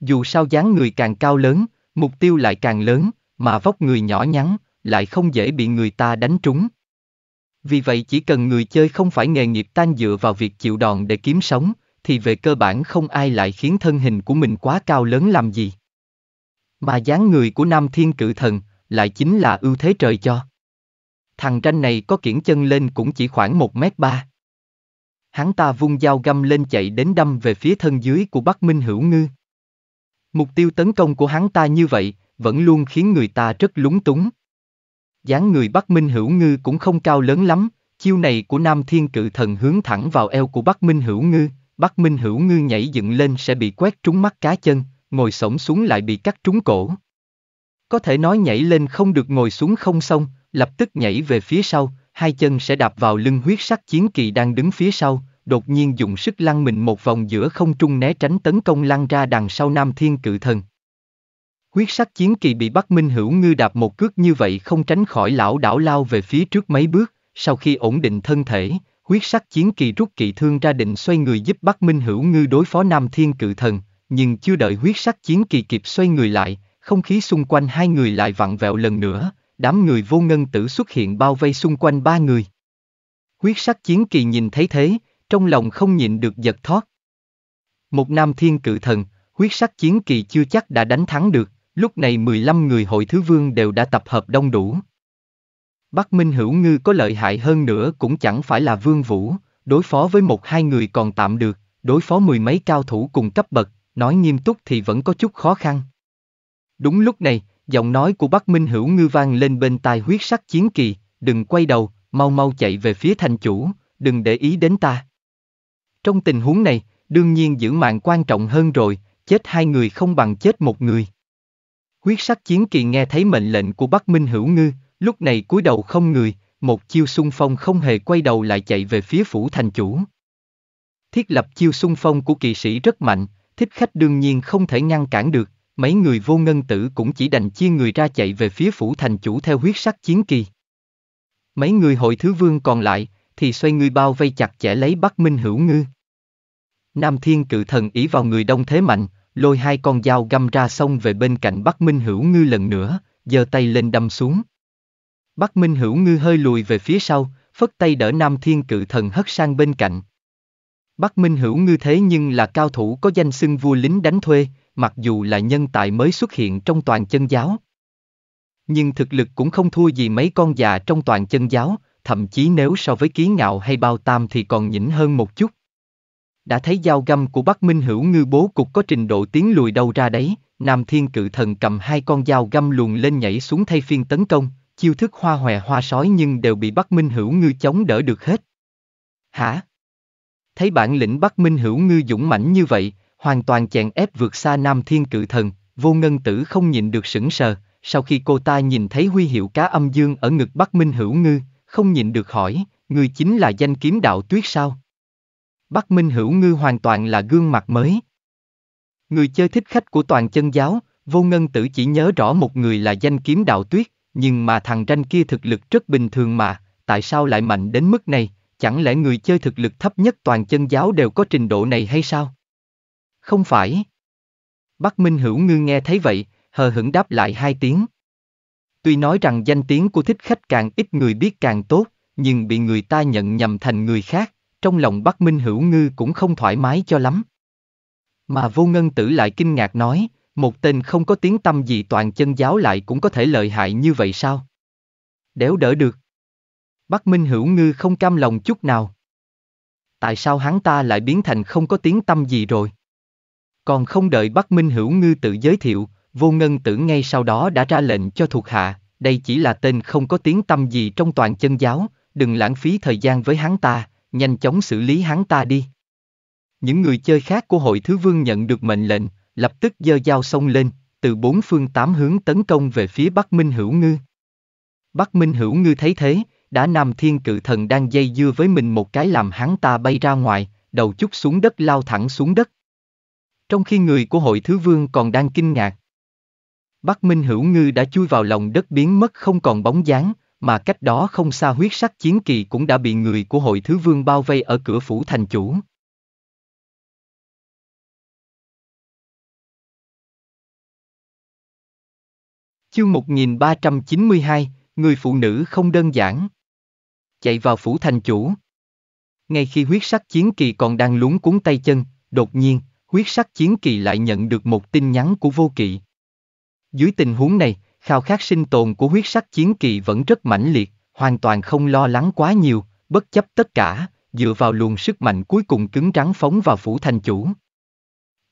Dù sao dáng người càng cao lớn, mục tiêu lại càng lớn, mà vóc người nhỏ nhắn, lại không dễ bị người ta đánh trúng. Vì vậy chỉ cần người chơi không phải nghề nghiệp tan dựa vào việc chịu đòn để kiếm sống, thì về cơ bản không ai lại khiến thân hình của mình quá cao lớn làm gì. Mà dáng người của nam thiên cự thần lại chính là ưu thế trời cho. Thằng tranh này có kiển chân lên cũng chỉ khoảng 1 mét 3 Hắn ta vung dao găm lên chạy đến đâm về phía thân dưới của Bắc Minh Hữu Ngư. Mục tiêu tấn công của hắn ta như vậy, vẫn luôn khiến người ta rất lúng túng dáng người Bắc Minh Hữu Ngư cũng không cao lớn lắm, chiêu này của Nam Thiên Cự Thần hướng thẳng vào eo của Bắc Minh Hữu Ngư, Bắc Minh Hữu Ngư nhảy dựng lên sẽ bị quét trúng mắt cá chân, ngồi xổm xuống lại bị cắt trúng cổ. Có thể nói nhảy lên không được ngồi xuống không xong, lập tức nhảy về phía sau, hai chân sẽ đạp vào lưng huyết sắc chiến kỳ đang đứng phía sau, đột nhiên dùng sức lăn mình một vòng giữa không trung né tránh tấn công lăn ra đằng sau Nam Thiên Cự Thần. Quyết Sắc chiến kỳ bị Bắc Minh Hữu ngư đạp một cước như vậy không tránh khỏi lão đảo lao về phía trước mấy bước, sau khi ổn định thân thể, Quyết sắc chiến kỳ rút kỵ thương ra định xoay người giúp Bắc Minh Hữu ngư đối phó Nam Thiên Cự Thần, nhưng chưa đợi huyết sắc chiến kỳ kịp xoay người lại, không khí xung quanh hai người lại vặn vẹo lần nữa, đám người vô ngân tử xuất hiện bao vây xung quanh ba người. Huyết sắc chiến kỳ nhìn thấy thế, trong lòng không nhịn được giật thoát. Một Nam Thiên Cự Thần, huyết sắc chiến kỳ chưa chắc đã đánh thắng được, Lúc này 15 người hội thứ vương đều đã tập hợp đông đủ. Bắc Minh Hữu Ngư có lợi hại hơn nữa cũng chẳng phải là vương vũ, đối phó với một hai người còn tạm được, đối phó mười mấy cao thủ cùng cấp bậc, nói nghiêm túc thì vẫn có chút khó khăn. Đúng lúc này, giọng nói của Bắc Minh Hữu Ngư vang lên bên tai huyết sắc chiến kỳ, đừng quay đầu, mau mau chạy về phía thành chủ, đừng để ý đến ta. Trong tình huống này, đương nhiên giữ mạng quan trọng hơn rồi, chết hai người không bằng chết một người. Quyết sắc chiến kỳ nghe thấy mệnh lệnh của Bắc Minh Hữu Ngư, lúc này cúi đầu không người, một chiêu xung phong không hề quay đầu lại chạy về phía phủ thành chủ. Thiết lập chiêu xung phong của kỵ sĩ rất mạnh, thích khách đương nhiên không thể ngăn cản được, mấy người vô ngân tử cũng chỉ đành chia người ra chạy về phía phủ thành chủ theo huyết sắc chiến kỳ. Mấy người hội thứ vương còn lại, thì xoay người bao vây chặt chẽ lấy Bắc Minh Hữu Ngư. Nam Thiên cự thần ý vào người đông thế mạnh, lôi hai con dao găm ra xông về bên cạnh Bắc Minh Hữu Ngư lần nữa, giơ tay lên đâm xuống. Bắc Minh Hữu Ngư hơi lùi về phía sau, phất tay đỡ Nam Thiên Cự Thần hất sang bên cạnh. Bắc Minh Hữu Ngư thế nhưng là cao thủ có danh xưng vua lính đánh thuê, mặc dù là nhân tài mới xuất hiện trong toàn chân giáo. Nhưng thực lực cũng không thua gì mấy con già trong toàn chân giáo, thậm chí nếu so với ký ngạo hay bao tam thì còn nhỉnh hơn một chút đã thấy dao găm của Bắc Minh Hữu Ngư bố cục có trình độ tiến lùi đâu ra đấy, Nam Thiên Cự Thần cầm hai con dao găm luồn lên nhảy xuống thay phiên tấn công, chiêu thức hoa hòe hoa sói nhưng đều bị Bắc Minh Hữu Ngư chống đỡ được hết. Hả? Thấy bản lĩnh Bắc Minh Hữu Ngư dũng mãnh như vậy, hoàn toàn chèn ép vượt xa Nam Thiên Cự Thần, vô ngân tử không nhìn được sững sờ, sau khi cô ta nhìn thấy huy hiệu cá âm dương ở ngực Bắc Minh Hữu Ngư, không nhìn được hỏi, ngươi chính là danh kiếm đạo tuyết sao? Bắc Minh Hữu Ngư hoàn toàn là gương mặt mới. Người chơi thích khách của toàn chân giáo, vô ngân tử chỉ nhớ rõ một người là danh kiếm đạo tuyết, nhưng mà thằng ranh kia thực lực rất bình thường mà, tại sao lại mạnh đến mức này, chẳng lẽ người chơi thực lực thấp nhất toàn chân giáo đều có trình độ này hay sao? Không phải. Bắc Minh Hữu Ngư nghe thấy vậy, hờ hững đáp lại hai tiếng. Tuy nói rằng danh tiếng của thích khách càng ít người biết càng tốt, nhưng bị người ta nhận nhầm thành người khác, trong lòng Bắc Minh Hữu Ngư cũng không thoải mái cho lắm. Mà vô ngân tử lại kinh ngạc nói, một tên không có tiếng tâm gì toàn chân giáo lại cũng có thể lợi hại như vậy sao? Đéo đỡ được. Bắc Minh Hữu Ngư không cam lòng chút nào. Tại sao hắn ta lại biến thành không có tiếng tâm gì rồi? Còn không đợi Bắc Minh Hữu Ngư tự giới thiệu, vô ngân tử ngay sau đó đã ra lệnh cho thuộc hạ, đây chỉ là tên không có tiếng tâm gì trong toàn chân giáo, đừng lãng phí thời gian với hắn ta, nhanh chóng xử lý hắn ta đi. Những người chơi khác của hội thứ vương nhận được mệnh lệnh, lập tức giơ dao sông lên, từ bốn phương tám hướng tấn công về phía Bắc Minh Hữu Ngư. Bắc Minh Hữu Ngư thấy thế, đã nam thiên cự thần đang dây dưa với mình một cái làm hắn ta bay ra ngoài, đầu chút xuống đất lao thẳng xuống đất. Trong khi người của hội thứ vương còn đang kinh ngạc. Bắc Minh Hữu Ngư đã chui vào lòng đất biến mất không còn bóng dáng, mà cách đó không xa huyết sắc chiến kỳ cũng đã bị người của hội thứ vương bao vây ở cửa phủ thành chủ. Chương 1392, người phụ nữ không đơn giản. Chạy vào phủ thành chủ. Ngay khi huyết sắc chiến kỳ còn đang lúng cuốn tay chân, đột nhiên, huyết sắc chiến kỳ lại nhận được một tin nhắn của vô kỵ. Dưới tình huống này, khao khát sinh tồn của huyết sắc chiến kỳ vẫn rất mãnh liệt, hoàn toàn không lo lắng quá nhiều, bất chấp tất cả, dựa vào luồng sức mạnh cuối cùng cứng rắn phóng vào phủ thành chủ.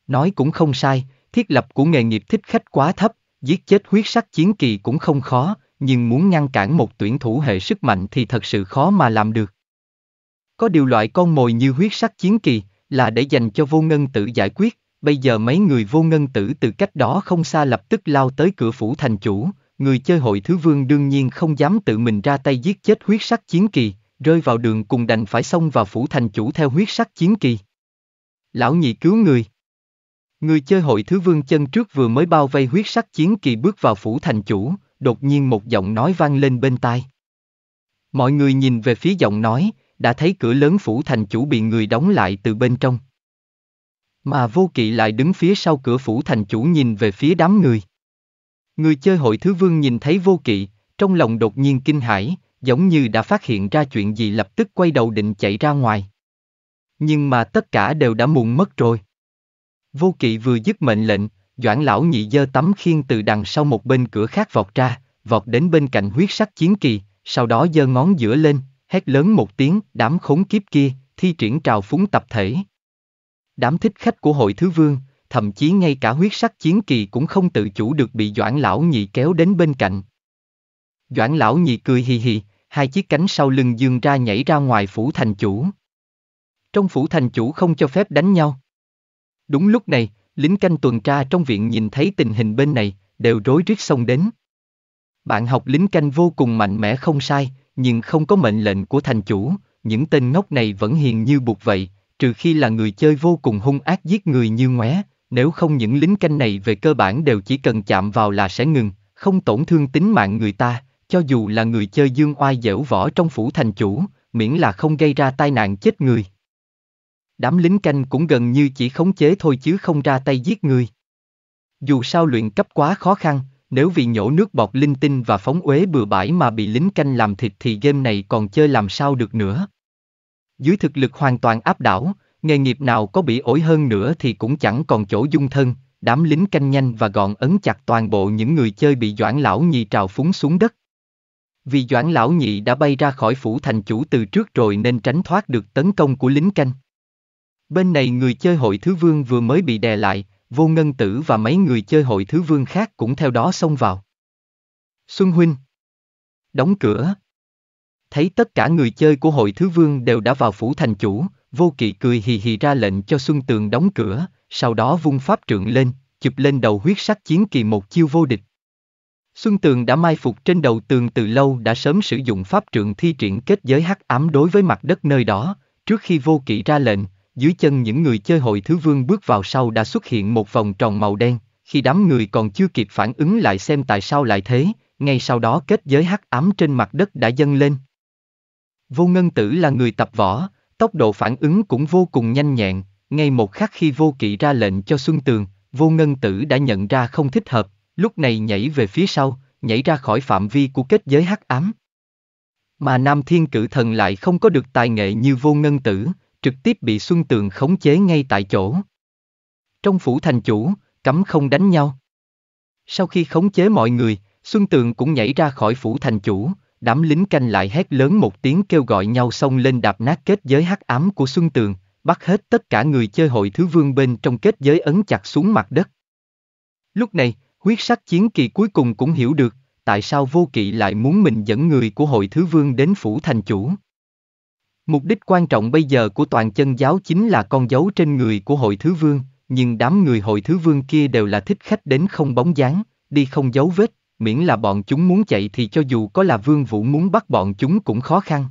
Nói cũng không sai, thiết lập của nghề nghiệp thích khách quá thấp, giết chết huyết sắc chiến kỳ cũng không khó, nhưng muốn ngăn cản một tuyển thủ hệ sức mạnh thì thật sự khó mà làm được. Có điều loại con mồi như huyết sắc chiến kỳ là để dành cho vô ngân tự giải quyết, bây giờ mấy người vô ngân tử từ cách đó không xa lập tức lao tới cửa phủ thành chủ, người chơi hội thứ vương đương nhiên không dám tự mình ra tay giết chết huyết sắc chiến kỳ, rơi vào đường cùng đành phải xông vào phủ thành chủ theo huyết sắc chiến kỳ. Lão nhị cứu người. Người chơi hội thứ vương chân trước vừa mới bao vây huyết sắc chiến kỳ bước vào phủ thành chủ, đột nhiên một giọng nói vang lên bên tai. Mọi người nhìn về phía giọng nói, đã thấy cửa lớn phủ thành chủ bị người đóng lại từ bên trong. Mà vô kỵ lại đứng phía sau cửa phủ thành chủ nhìn về phía đám người. Người chơi hội thứ vương nhìn thấy vô kỵ, trong lòng đột nhiên kinh hãi, giống như đã phát hiện ra chuyện gì lập tức quay đầu định chạy ra ngoài. Nhưng mà tất cả đều đã muộn mất rồi. Vô kỵ vừa dứt mệnh lệnh, Doãn lão nhị dơ tấm khiên từ đằng sau một bên cửa khác vọt ra, vọt đến bên cạnh huyết sắc chiến kỳ, sau đó dơ ngón giữa lên, hét lớn một tiếng, đám khốn kiếp kia, thi triển trào phúng tập thể. Đám thích khách của hội thứ vương, thậm chí ngay cả huyết sắc chiến kỳ cũng không tự chủ được bị Doãn Lão Nhị kéo đến bên cạnh. Doãn Lão Nhị cười hì hì, hai chiếc cánh sau lưng dương ra nhảy ra ngoài phủ thành chủ. Trong phủ thành chủ không cho phép đánh nhau. Đúng lúc này, lính canh tuần tra trong viện nhìn thấy tình hình bên này, đều rối rít xông đến. Bạn học lính canh vô cùng mạnh mẽ không sai, nhưng không có mệnh lệnh của thành chủ, những tên ngốc này vẫn hiền như buộc vậy, trừ khi là người chơi vô cùng hung ác giết người như ngoé, nếu không những lính canh này về cơ bản đều chỉ cần chạm vào là sẽ ngừng, không tổn thương tính mạng người ta, cho dù là người chơi dương oai dẻo võ trong phủ thành chủ, miễn là không gây ra tai nạn chết người. Đám lính canh cũng gần như chỉ khống chế thôi chứ không ra tay giết người. Dù sao luyện cấp quá khó khăn, nếu vì nhổ nước bọt linh tinh và phóng uế bừa bãi mà bị lính canh làm thịt thì game này còn chơi làm sao được nữa. Dưới thực lực hoàn toàn áp đảo, nghề nghiệp nào có bị ổi hơn nữa thì cũng chẳng còn chỗ dung thân, đám lính canh nhanh và gọn ấn chặt toàn bộ những người chơi bị Doãn Lão Nhị trào phúng xuống đất. Vì Doãn Lão Nhị đã bay ra khỏi phủ thành chủ từ trước rồi nên tránh thoát được tấn công của lính canh. Bên này người chơi hội Thứ Vương vừa mới bị đè lại, vô ngân tử và mấy người chơi hội Thứ Vương khác cũng theo đó xông vào. Xuân Huynh Đóng cửa, Thấy tất cả người chơi của hội thứ vương đều đã vào phủ thành chủ, vô kỵ cười hì hì ra lệnh cho Xuân Tường đóng cửa, sau đó vung pháp trượng lên, chụp lên đầu huyết sắc chiến kỳ một chiêu vô địch. Xuân Tường đã mai phục trên đầu tường từ lâu đã sớm sử dụng pháp trượng thi triển kết giới hắc ám đối với mặt đất nơi đó, trước khi vô kỵ ra lệnh, dưới chân những người chơi hội thứ vương bước vào sau đã xuất hiện một vòng tròn màu đen, khi đám người còn chưa kịp phản ứng lại xem tại sao lại thế, ngay sau đó kết giới hắc ám trên mặt đất đã dâng lên, Vô Ngân Tử là người tập võ, tốc độ phản ứng cũng vô cùng nhanh nhẹn, ngay một khắc khi Vô Kỵ ra lệnh cho Xuân Tường, Vô Ngân Tử đã nhận ra không thích hợp, lúc này nhảy về phía sau, nhảy ra khỏi phạm vi của kết giới hắc ám. Mà Nam Thiên Cử Thần lại không có được tài nghệ như Vô Ngân Tử, trực tiếp bị Xuân Tường khống chế ngay tại chỗ. Trong phủ thành chủ, cấm không đánh nhau. Sau khi khống chế mọi người, Xuân Tường cũng nhảy ra khỏi phủ thành chủ, đám lính canh lại hét lớn một tiếng kêu gọi nhau xông lên đạp nát kết giới hắc ám của Xuân Tường, bắt hết tất cả người chơi hội thứ vương bên trong kết giới ấn chặt xuống mặt đất. Lúc này, huyết sắc chiến kỳ cuối cùng cũng hiểu được, tại sao vô kỵ lại muốn mình dẫn người của hội thứ vương đến phủ thành chủ. Mục đích quan trọng bây giờ của toàn chân giáo chính là con dấu trên người của hội thứ vương, nhưng đám người hội thứ vương kia đều là thích khách đến không bóng dáng, đi không dấu vết, miễn là bọn chúng muốn chạy thì cho dù có là vương vũ muốn bắt bọn chúng cũng khó khăn.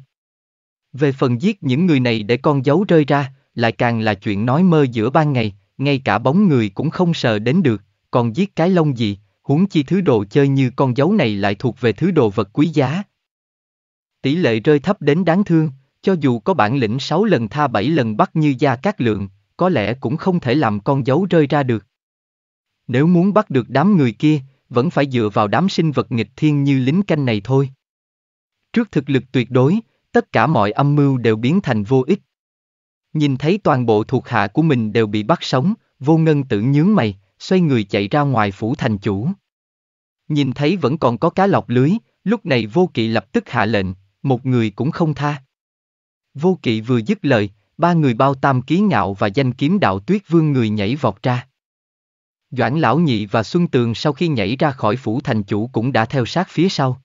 Về phần giết những người này để con dấu rơi ra, lại càng là chuyện nói mơ giữa ban ngày, ngay cả bóng người cũng không sờ đến được, còn giết cái lông gì, huống chi thứ đồ chơi như con dấu này lại thuộc về thứ đồ vật quý giá. Tỷ lệ rơi thấp đến đáng thương, cho dù có bản lĩnh 6 lần tha 7 lần bắt như gia cát lượng, có lẽ cũng không thể làm con dấu rơi ra được. Nếu muốn bắt được đám người kia, vẫn phải dựa vào đám sinh vật nghịch thiên như lính canh này thôi. Trước thực lực tuyệt đối, tất cả mọi âm mưu đều biến thành vô ích. Nhìn thấy toàn bộ thuộc hạ của mình đều bị bắt sống, vô ngân tự nhướng mày, xoay người chạy ra ngoài phủ thành chủ. Nhìn thấy vẫn còn có cá lọc lưới, lúc này vô kỵ lập tức hạ lệnh, một người cũng không tha. Vô kỵ vừa dứt lời, ba người bao tam ký ngạo và danh kiếm đạo tuyết vương người nhảy vọt ra. Doãn Lão Nhị và Xuân Tường sau khi nhảy ra khỏi phủ thành chủ cũng đã theo sát phía sau.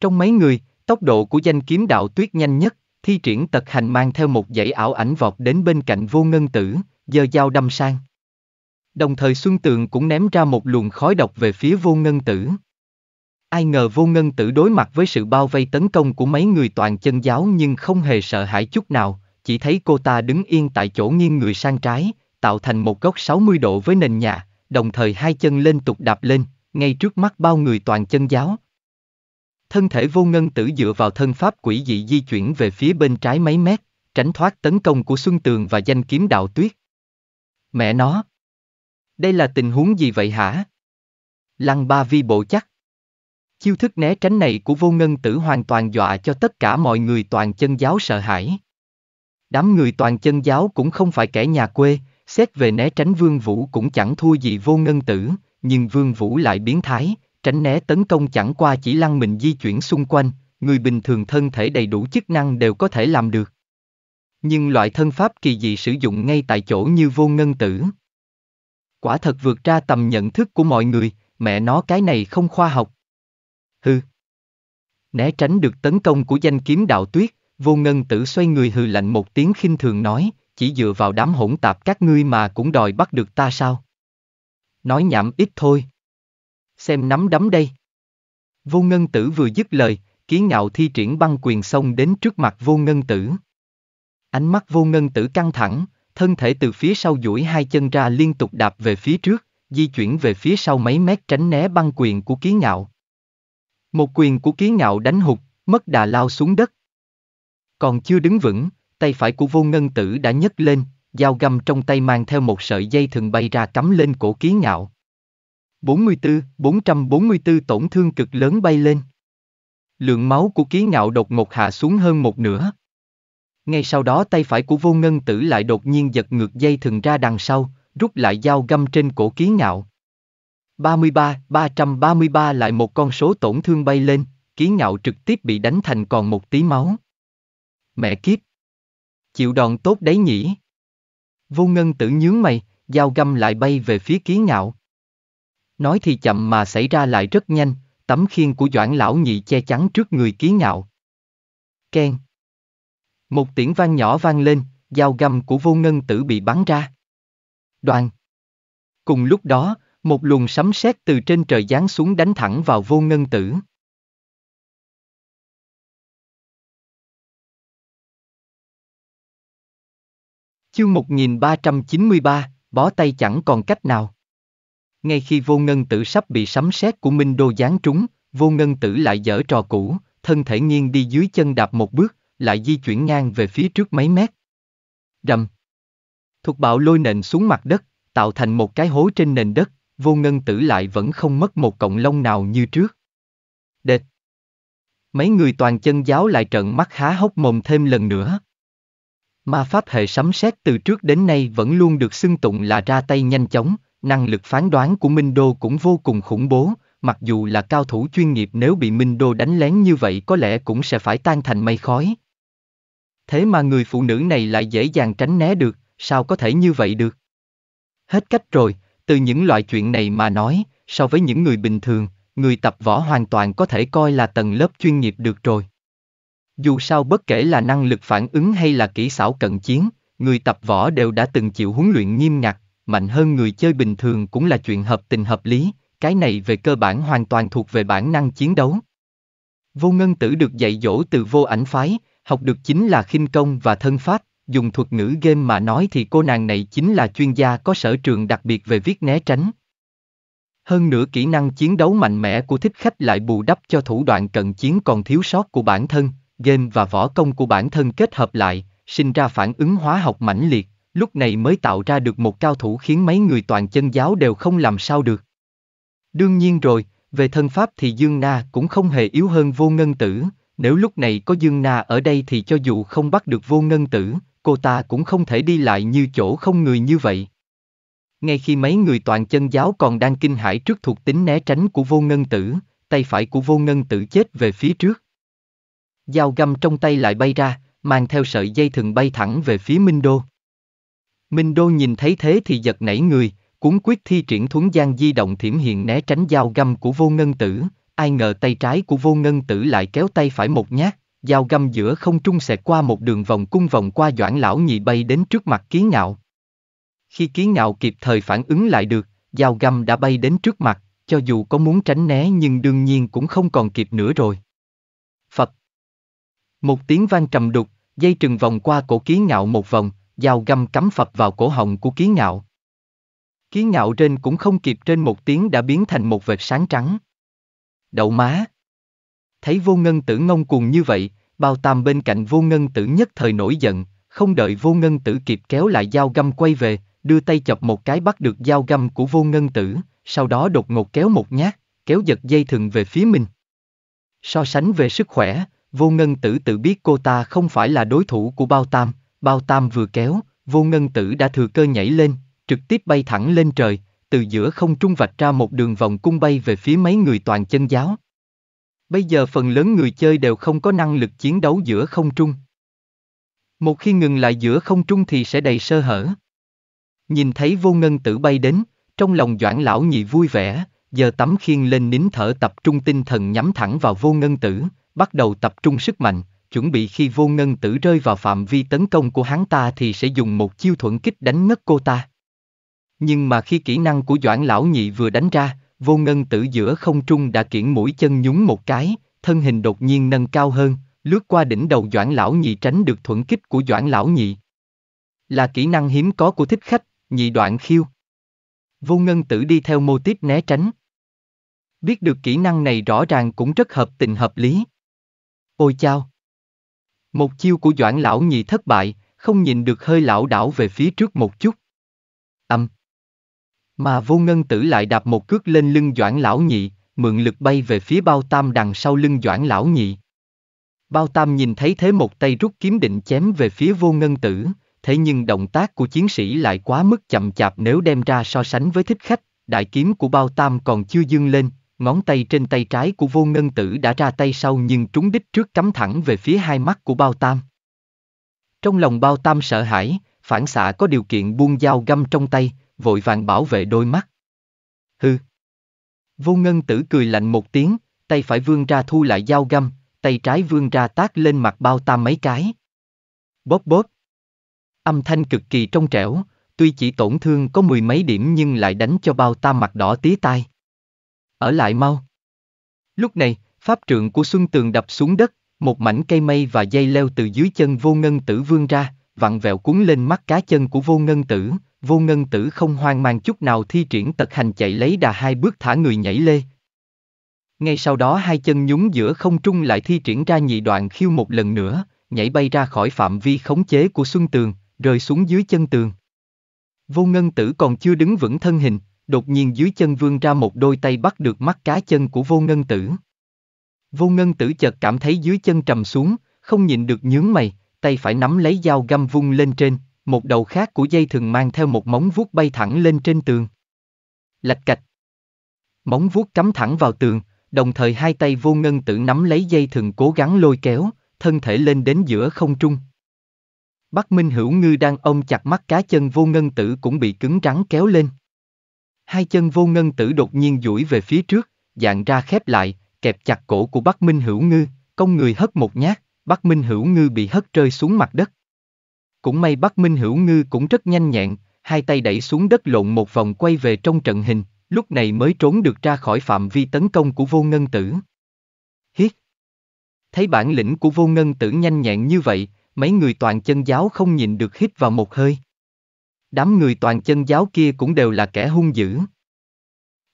Trong mấy người, tốc độ của danh kiếm đạo tuyết nhanh nhất, thi triển tật hành mang theo một dãy ảo ảnh vọt đến bên cạnh vô ngân tử, giờ dao đâm sang. Đồng thời Xuân Tường cũng ném ra một luồng khói độc về phía vô ngân tử. Ai ngờ vô ngân tử đối mặt với sự bao vây tấn công của mấy người toàn chân giáo nhưng không hề sợ hãi chút nào, chỉ thấy cô ta đứng yên tại chỗ nghiêng người sang trái, tạo thành một góc 60 độ với nền nhà, đồng thời hai chân lên tục đạp lên, ngay trước mắt bao người toàn chân giáo. Thân thể vô ngân tử dựa vào thân pháp quỷ dị di chuyển về phía bên trái mấy mét, tránh thoát tấn công của Xuân Tường và danh kiếm đạo tuyết. Mẹ nó! Đây là tình huống gì vậy hả? Lăng ba vi bộ chắc. Chiêu thức né tránh này của vô ngân tử hoàn toàn dọa cho tất cả mọi người toàn chân giáo sợ hãi. Đám người toàn chân giáo cũng không phải kẻ nhà quê, Xét về né tránh Vương Vũ cũng chẳng thua gì vô ngân tử, nhưng Vương Vũ lại biến thái, tránh né tấn công chẳng qua chỉ lăn mình di chuyển xung quanh, người bình thường thân thể đầy đủ chức năng đều có thể làm được. Nhưng loại thân pháp kỳ dị sử dụng ngay tại chỗ như vô ngân tử. Quả thật vượt ra tầm nhận thức của mọi người, mẹ nó cái này không khoa học. Hừ. Né tránh được tấn công của danh kiếm đạo tuyết, vô ngân tử xoay người hừ lạnh một tiếng khinh thường nói, chỉ dựa vào đám hỗn tạp các ngươi mà cũng đòi bắt được ta sao? Nói nhảm ít thôi. Xem nắm đấm đây. Vô ngân tử vừa dứt lời, kiến ngạo thi triển băng quyền xông đến trước mặt vô ngân tử. Ánh mắt vô ngân tử căng thẳng, thân thể từ phía sau duỗi hai chân ra liên tục đạp về phía trước, di chuyển về phía sau mấy mét tránh né băng quyền của kiến ngạo. Một quyền của kiến ngạo đánh hụt, mất đà lao xuống đất. Còn chưa đứng vững, Tay phải của vô ngân tử đã nhấc lên, dao găm trong tay mang theo một sợi dây thường bay ra cắm lên cổ kiến ngạo. 44, 444 tổn thương cực lớn bay lên. Lượng máu của ký ngạo đột ngột hạ xuống hơn một nửa. Ngay sau đó tay phải của vô ngân tử lại đột nhiên giật ngược dây thừng ra đằng sau, rút lại dao găm trên cổ ký ngạo. 33, 333 lại một con số tổn thương bay lên, ký ngạo trực tiếp bị đánh thành còn một tí máu. Mẹ kiếp, chịu đòn tốt đấy nhỉ. Vô ngân tử nhướng mày, dao găm lại bay về phía ký ngạo. Nói thì chậm mà xảy ra lại rất nhanh, tấm khiên của Doãn lão nhị che chắn trước người ký ngạo. Ken. Một tiếng vang nhỏ vang lên, dao găm của vô ngân tử bị bắn ra. Đoàn. Cùng lúc đó, một luồng sấm sét từ trên trời giáng xuống đánh thẳng vào vô ngân tử. Chương 1393, bó tay chẳng còn cách nào. Ngay khi vô ngân tử sắp bị sấm sét của Minh Đô giáng trúng, vô ngân tử lại dở trò cũ, thân thể nghiêng đi dưới chân đạp một bước, lại di chuyển ngang về phía trước mấy mét. Rầm. Thục bạo lôi nền xuống mặt đất, tạo thành một cái hố trên nền đất, vô ngân tử lại vẫn không mất một cộng lông nào như trước. Đệt. Mấy người toàn chân giáo lại trợn mắt há hốc mồm thêm lần nữa, Ma pháp hệ sấm sét từ trước đến nay vẫn luôn được xưng tụng là ra tay nhanh chóng, năng lực phán đoán của Minh Đô cũng vô cùng khủng bố, mặc dù là cao thủ chuyên nghiệp nếu bị Minh Đô đánh lén như vậy có lẽ cũng sẽ phải tan thành mây khói. Thế mà người phụ nữ này lại dễ dàng tránh né được, sao có thể như vậy được? Hết cách rồi, từ những loại chuyện này mà nói, so với những người bình thường, người tập võ hoàn toàn có thể coi là tầng lớp chuyên nghiệp được rồi. Dù sao bất kể là năng lực phản ứng hay là kỹ xảo cận chiến, người tập võ đều đã từng chịu huấn luyện nghiêm ngặt, mạnh hơn người chơi bình thường cũng là chuyện hợp tình hợp lý, cái này về cơ bản hoàn toàn thuộc về bản năng chiến đấu. Vô ngân tử được dạy dỗ từ vô ảnh phái, học được chính là khinh công và thân pháp, dùng thuật ngữ game mà nói thì cô nàng này chính là chuyên gia có sở trường đặc biệt về viết né tránh. Hơn nữa kỹ năng chiến đấu mạnh mẽ của thích khách lại bù đắp cho thủ đoạn cận chiến còn thiếu sót của bản thân, game và võ công của bản thân kết hợp lại, sinh ra phản ứng hóa học mãnh liệt, lúc này mới tạo ra được một cao thủ khiến mấy người toàn chân giáo đều không làm sao được. Đương nhiên rồi, về thân pháp thì Dương Na cũng không hề yếu hơn vô ngân tử, nếu lúc này có Dương Na ở đây thì cho dù không bắt được vô ngân tử, cô ta cũng không thể đi lại như chỗ không người như vậy. Ngay khi mấy người toàn chân giáo còn đang kinh hãi trước thuộc tính né tránh của vô ngân tử, tay phải của vô ngân tử chết về phía trước dao găm trong tay lại bay ra, mang theo sợi dây thừng bay thẳng về phía Minh Đô. Minh Đô nhìn thấy thế thì giật nảy người, cuốn quyết thi triển thuấn gian di động thiểm hiện né tránh dao găm của vô ngân tử, ai ngờ tay trái của vô ngân tử lại kéo tay phải một nhát, dao găm giữa không trung xẹt qua một đường vòng cung vòng qua doãn lão nhị bay đến trước mặt kiến ngạo. Khi kiến ngạo kịp thời phản ứng lại được, dao găm đã bay đến trước mặt, cho dù có muốn tránh né nhưng đương nhiên cũng không còn kịp nữa rồi. Một tiếng vang trầm đục, dây trừng vòng qua cổ kiến ngạo một vòng, dao găm cắm phập vào cổ họng của kiến ngạo. Kiến ngạo trên cũng không kịp trên một tiếng đã biến thành một vệt sáng trắng. Đậu má! Thấy vô ngân tử ngông cuồng như vậy, bao tam bên cạnh vô ngân tử nhất thời nổi giận, không đợi vô ngân tử kịp kéo lại dao găm quay về, đưa tay chọc một cái bắt được dao găm của vô ngân tử, sau đó đột ngột kéo một nhát, kéo giật dây thừng về phía mình. So sánh về sức khỏe, vô ngân tử tự biết cô ta không phải là đối thủ của bao tam, bao tam vừa kéo, vô ngân tử đã thừa cơ nhảy lên, trực tiếp bay thẳng lên trời, từ giữa không trung vạch ra một đường vòng cung bay về phía mấy người toàn chân giáo. Bây giờ phần lớn người chơi đều không có năng lực chiến đấu giữa không trung. Một khi ngừng lại giữa không trung thì sẽ đầy sơ hở. Nhìn thấy vô ngân tử bay đến, trong lòng doãn lão nhị vui vẻ, giờ tấm khiên lên nín thở tập trung tinh thần nhắm thẳng vào vô ngân tử, bắt đầu tập trung sức mạnh, chuẩn bị khi vô ngân tử rơi vào phạm vi tấn công của hắn ta thì sẽ dùng một chiêu thuận kích đánh ngất cô ta. Nhưng mà khi kỹ năng của Doãn Lão Nhị vừa đánh ra, vô ngân tử giữa không trung đã kiển mũi chân nhúng một cái, thân hình đột nhiên nâng cao hơn, lướt qua đỉnh đầu Doãn Lão Nhị tránh được thuận kích của Doãn Lão Nhị. Là kỹ năng hiếm có của thích khách, nhị đoạn khiêu. Vô ngân tử đi theo mô tiếp né tránh. Biết được kỹ năng này rõ ràng cũng rất hợp tình hợp lý. Ôi chao! Một chiêu của Doãn lão nhị thất bại, không nhìn được hơi lão đảo về phía trước một chút. Âm! Mà vô ngân tử lại đạp một cước lên lưng Doãn lão nhị, mượn lực bay về phía bao tam đằng sau lưng Doãn lão nhị. Bao tam nhìn thấy thế một tay rút kiếm định chém về phía vô ngân tử, thế nhưng động tác của chiến sĩ lại quá mức chậm chạp nếu đem ra so sánh với thích khách, đại kiếm của bao tam còn chưa dương lên, Ngón tay trên tay trái của vô ngân tử đã ra tay sau nhưng trúng đích trước cắm thẳng về phía hai mắt của bao tam. Trong lòng bao tam sợ hãi, phản xạ có điều kiện buông dao găm trong tay, vội vàng bảo vệ đôi mắt. Hừ. Vô ngân tử cười lạnh một tiếng, tay phải vươn ra thu lại dao găm, tay trái vươn ra tác lên mặt bao tam mấy cái. Bóp bóp. Âm thanh cực kỳ trong trẻo, tuy chỉ tổn thương có mười mấy điểm nhưng lại đánh cho bao tam mặt đỏ tía tai ở lại mau. Lúc này, pháp trượng của Xuân Tường đập xuống đất, một mảnh cây mây và dây leo từ dưới chân vô ngân tử vươn ra, vặn vẹo cuốn lên mắt cá chân của vô ngân tử, vô ngân tử không hoang mang chút nào thi triển tật hành chạy lấy đà hai bước thả người nhảy lê. Ngay sau đó hai chân nhún giữa không trung lại thi triển ra nhị đoạn khiêu một lần nữa, nhảy bay ra khỏi phạm vi khống chế của Xuân Tường, rơi xuống dưới chân tường. Vô ngân tử còn chưa đứng vững thân hình, đột nhiên dưới chân vương ra một đôi tay bắt được mắt cá chân của vô ngân tử. Vô ngân tử chợt cảm thấy dưới chân trầm xuống, không nhìn được nhướng mày, tay phải nắm lấy dao găm vung lên trên, một đầu khác của dây thường mang theo một móng vuốt bay thẳng lên trên tường. Lạch cạch. Móng vuốt cắm thẳng vào tường, đồng thời hai tay vô ngân tử nắm lấy dây thường cố gắng lôi kéo, thân thể lên đến giữa không trung. Bắc Minh Hữu Ngư đang ôm chặt mắt cá chân vô ngân tử cũng bị cứng rắn kéo lên. Hai chân vô ngân tử đột nhiên duỗi về phía trước, dạng ra khép lại, kẹp chặt cổ của Bắc Minh Hữu Ngư, công người hất một nhát, Bắc Minh Hữu Ngư bị hất rơi xuống mặt đất. Cũng may Bắc Minh Hữu Ngư cũng rất nhanh nhẹn, hai tay đẩy xuống đất lộn một vòng quay về trong trận hình, lúc này mới trốn được ra khỏi phạm vi tấn công của vô ngân tử. Hiết! Thấy bản lĩnh của vô ngân tử nhanh nhẹn như vậy, mấy người toàn chân giáo không nhìn được hít vào một hơi đám người toàn chân giáo kia cũng đều là kẻ hung dữ.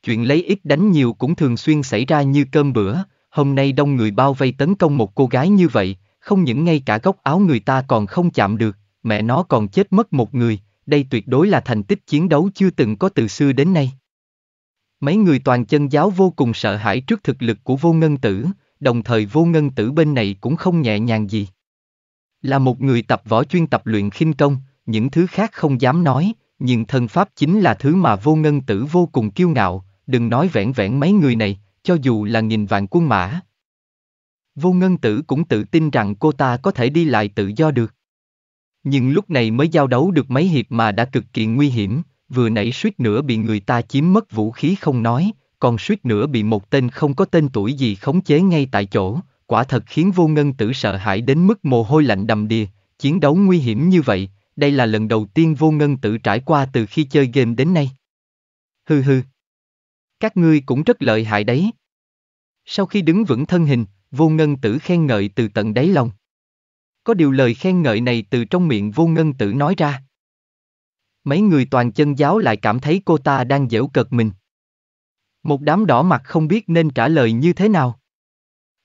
Chuyện lấy ít đánh nhiều cũng thường xuyên xảy ra như cơm bữa, hôm nay đông người bao vây tấn công một cô gái như vậy, không những ngay cả góc áo người ta còn không chạm được, mẹ nó còn chết mất một người, đây tuyệt đối là thành tích chiến đấu chưa từng có từ xưa đến nay. Mấy người toàn chân giáo vô cùng sợ hãi trước thực lực của vô ngân tử, đồng thời vô ngân tử bên này cũng không nhẹ nhàng gì. Là một người tập võ chuyên tập luyện khinh công, những thứ khác không dám nói, nhưng thân pháp chính là thứ mà vô ngân tử vô cùng kiêu ngạo, đừng nói vẻn vẹn mấy người này, cho dù là nghìn vạn quân mã. Vô ngân tử cũng tự tin rằng cô ta có thể đi lại tự do được. Nhưng lúc này mới giao đấu được mấy hiệp mà đã cực kỳ nguy hiểm, vừa nãy suýt nữa bị người ta chiếm mất vũ khí không nói, còn suýt nữa bị một tên không có tên tuổi gì khống chế ngay tại chỗ, quả thật khiến vô ngân tử sợ hãi đến mức mồ hôi lạnh đầm đìa, chiến đấu nguy hiểm như vậy, đây là lần đầu tiên vô ngân Tử trải qua từ khi chơi game đến nay. Hừ hừ. Các ngươi cũng rất lợi hại đấy. Sau khi đứng vững thân hình, vô ngân tử khen ngợi từ tận đáy lòng. Có điều lời khen ngợi này từ trong miệng vô ngân tử nói ra. Mấy người toàn chân giáo lại cảm thấy cô ta đang dễu cợt mình. Một đám đỏ mặt không biết nên trả lời như thế nào.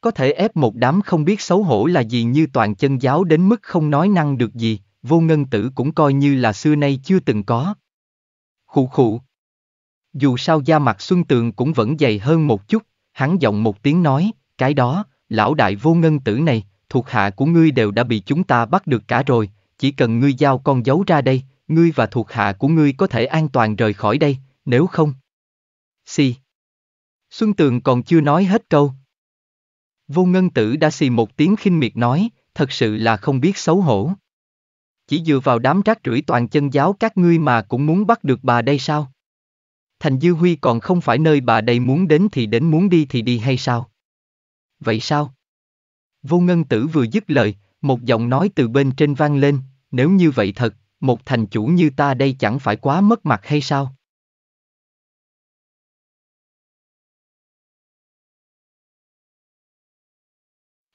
Có thể ép một đám không biết xấu hổ là gì như toàn chân giáo đến mức không nói năng được gì vô ngân tử cũng coi như là xưa nay chưa từng có. Khụ khụ. Dù sao da mặt Xuân Tường cũng vẫn dày hơn một chút, hắn giọng một tiếng nói, cái đó, lão đại vô ngân tử này, thuộc hạ của ngươi đều đã bị chúng ta bắt được cả rồi, chỉ cần ngươi giao con dấu ra đây, ngươi và thuộc hạ của ngươi có thể an toàn rời khỏi đây, nếu không. Xì. Xuân Tường còn chưa nói hết câu. Vô Ngân Tử đã xì một tiếng khinh miệt nói, thật sự là không biết xấu hổ. Chỉ dựa vào đám rác rưởi toàn chân giáo các ngươi mà cũng muốn bắt được bà đây sao? Thành Dư Huy còn không phải nơi bà đây muốn đến thì đến muốn đi thì đi hay sao? Vậy sao? Vô Ngân Tử vừa dứt lời, một giọng nói từ bên trên vang lên, nếu như vậy thật, một thành chủ như ta đây chẳng phải quá mất mặt hay sao?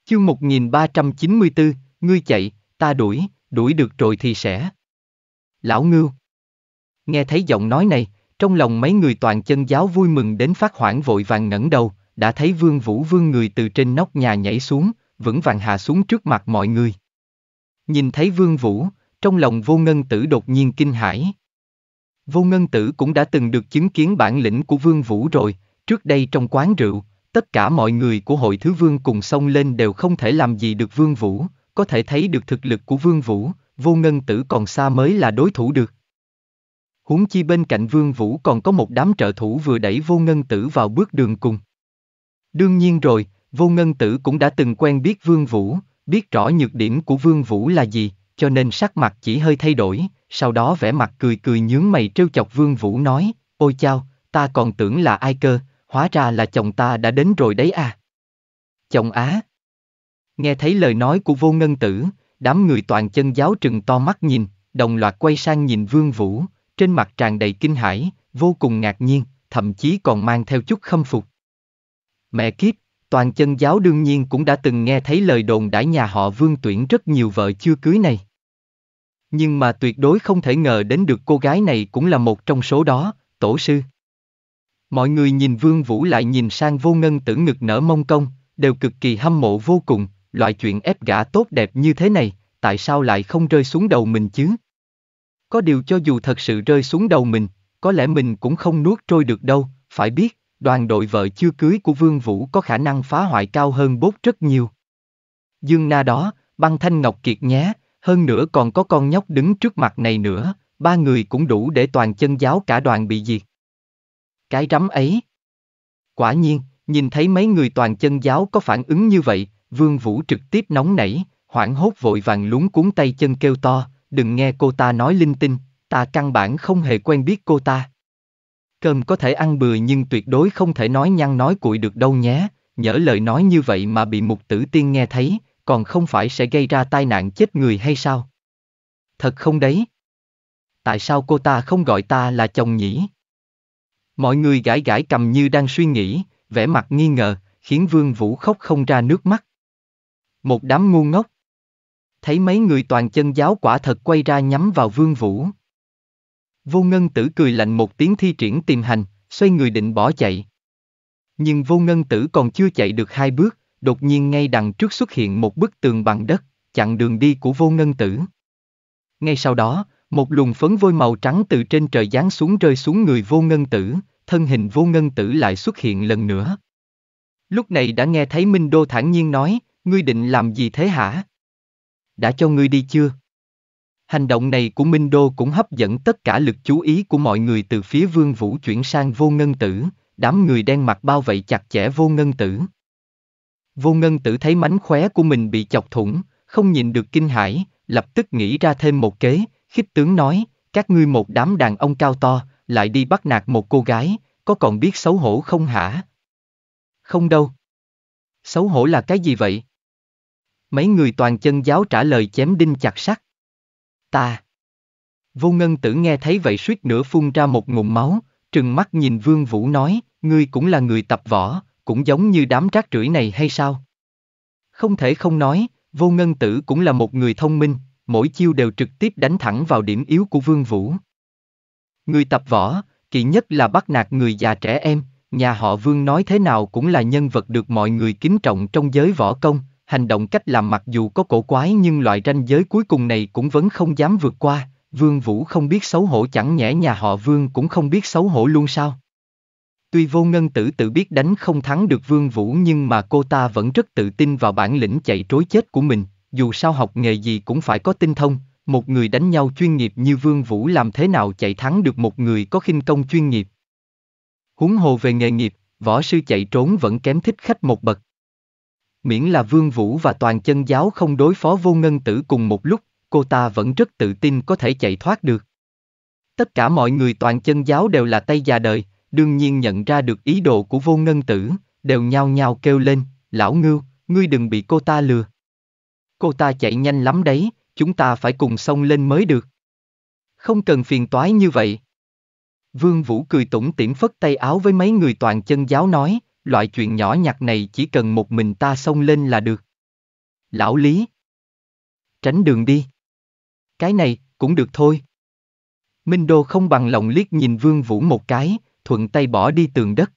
Chương 1394, ngươi chạy, ta đuổi, đuổi được rồi thì sẽ. Lão Ngưu Nghe thấy giọng nói này, trong lòng mấy người toàn chân giáo vui mừng đến phát hoảng vội vàng ngẩng đầu, đã thấy vương vũ vương người từ trên nóc nhà nhảy xuống, vững vàng hạ xuống trước mặt mọi người. Nhìn thấy vương vũ, trong lòng vô ngân tử đột nhiên kinh hãi. Vô ngân tử cũng đã từng được chứng kiến bản lĩnh của vương vũ rồi, trước đây trong quán rượu, tất cả mọi người của hội thứ vương cùng sông lên đều không thể làm gì được vương vũ, có thể thấy được thực lực của Vương Vũ, vô ngân tử còn xa mới là đối thủ được. Huống chi bên cạnh Vương Vũ còn có một đám trợ thủ vừa đẩy vô ngân tử vào bước đường cùng. Đương nhiên rồi, vô ngân tử cũng đã từng quen biết Vương Vũ, biết rõ nhược điểm của Vương Vũ là gì, cho nên sắc mặt chỉ hơi thay đổi, sau đó vẻ mặt cười cười nhướng mày trêu chọc Vương Vũ nói, ôi chao, ta còn tưởng là ai cơ, hóa ra là chồng ta đã đến rồi đấy à. Chồng Á, Nghe thấy lời nói của vô ngân tử, đám người toàn chân giáo trừng to mắt nhìn, đồng loạt quay sang nhìn Vương Vũ, trên mặt tràn đầy kinh hãi, vô cùng ngạc nhiên, thậm chí còn mang theo chút khâm phục. Mẹ kiếp, toàn chân giáo đương nhiên cũng đã từng nghe thấy lời đồn đãi nhà họ Vương tuyển rất nhiều vợ chưa cưới này. Nhưng mà tuyệt đối không thể ngờ đến được cô gái này cũng là một trong số đó, tổ sư. Mọi người nhìn Vương Vũ lại nhìn sang vô ngân tử ngực nở mông công, đều cực kỳ hâm mộ vô cùng loại chuyện ép gã tốt đẹp như thế này, tại sao lại không rơi xuống đầu mình chứ? Có điều cho dù thật sự rơi xuống đầu mình, có lẽ mình cũng không nuốt trôi được đâu, phải biết, đoàn đội vợ chưa cưới của Vương Vũ có khả năng phá hoại cao hơn bốt rất nhiều. Dương na đó, băng thanh ngọc kiệt nhé, hơn nữa còn có con nhóc đứng trước mặt này nữa, ba người cũng đủ để toàn chân giáo cả đoàn bị diệt. Cái rắm ấy. Quả nhiên, nhìn thấy mấy người toàn chân giáo có phản ứng như vậy, Vương Vũ trực tiếp nóng nảy, hoảng hốt vội vàng lúng cuốn tay chân kêu to, đừng nghe cô ta nói linh tinh, ta căn bản không hề quen biết cô ta. Cơm có thể ăn bừa nhưng tuyệt đối không thể nói nhăn nói cuội được đâu nhé, nhỡ lời nói như vậy mà bị mục tử tiên nghe thấy, còn không phải sẽ gây ra tai nạn chết người hay sao? Thật không đấy? Tại sao cô ta không gọi ta là chồng nhỉ? Mọi người gãi gãi cầm như đang suy nghĩ, vẻ mặt nghi ngờ, khiến Vương Vũ khóc không ra nước mắt. Một đám ngu ngốc. Thấy mấy người toàn chân giáo quả thật quay ra nhắm vào vương vũ. Vô ngân tử cười lạnh một tiếng thi triển tìm hành, xoay người định bỏ chạy. Nhưng vô ngân tử còn chưa chạy được hai bước, đột nhiên ngay đằng trước xuất hiện một bức tường bằng đất, chặn đường đi của vô ngân tử. Ngay sau đó, một luồng phấn vôi màu trắng từ trên trời giáng xuống rơi xuống người vô ngân tử, thân hình vô ngân tử lại xuất hiện lần nữa. Lúc này đã nghe thấy Minh Đô thản nhiên nói, ngươi định làm gì thế hả? Đã cho ngươi đi chưa? Hành động này của Minh Đô cũng hấp dẫn tất cả lực chú ý của mọi người từ phía Vương Vũ chuyển sang vô ngân tử, đám người đen mặt bao vây chặt chẽ vô ngân tử. Vô ngân tử thấy mánh khóe của mình bị chọc thủng, không nhìn được kinh hãi, lập tức nghĩ ra thêm một kế, khích tướng nói, các ngươi một đám đàn ông cao to, lại đi bắt nạt một cô gái, có còn biết xấu hổ không hả? Không đâu. Xấu hổ là cái gì vậy? Mấy người toàn chân giáo trả lời chém đinh chặt sắt. Ta. Vô ngân tử nghe thấy vậy suýt nữa phun ra một ngụm máu, trừng mắt nhìn Vương Vũ nói, ngươi cũng là người tập võ, cũng giống như đám rác rưởi này hay sao? Không thể không nói, vô ngân tử cũng là một người thông minh, mỗi chiêu đều trực tiếp đánh thẳng vào điểm yếu của Vương Vũ. Người tập võ, kỳ nhất là bắt nạt người già trẻ em, nhà họ Vương nói thế nào cũng là nhân vật được mọi người kính trọng trong giới võ công, hành động cách làm mặc dù có cổ quái nhưng loại ranh giới cuối cùng này cũng vẫn không dám vượt qua, Vương Vũ không biết xấu hổ chẳng nhẽ nhà họ Vương cũng không biết xấu hổ luôn sao. Tuy vô ngân tử tự biết đánh không thắng được Vương Vũ nhưng mà cô ta vẫn rất tự tin vào bản lĩnh chạy trối chết của mình, dù sao học nghề gì cũng phải có tinh thông, một người đánh nhau chuyên nghiệp như Vương Vũ làm thế nào chạy thắng được một người có khinh công chuyên nghiệp. Huống hồ về nghề nghiệp, võ sư chạy trốn vẫn kém thích khách một bậc miễn là Vương Vũ và toàn chân giáo không đối phó vô ngân tử cùng một lúc, cô ta vẫn rất tự tin có thể chạy thoát được. Tất cả mọi người toàn chân giáo đều là tay già đời, đương nhiên nhận ra được ý đồ của vô ngân tử, đều nhao nhao kêu lên, lão ngưu, ngươi đừng bị cô ta lừa. Cô ta chạy nhanh lắm đấy, chúng ta phải cùng xông lên mới được. Không cần phiền toái như vậy. Vương Vũ cười tủm tỉm phất tay áo với mấy người toàn chân giáo nói, loại chuyện nhỏ nhặt này chỉ cần một mình ta xông lên là được. Lão Lý. Tránh đường đi. Cái này, cũng được thôi. Minh Đô không bằng lòng liếc nhìn Vương Vũ một cái, thuận tay bỏ đi tường đất.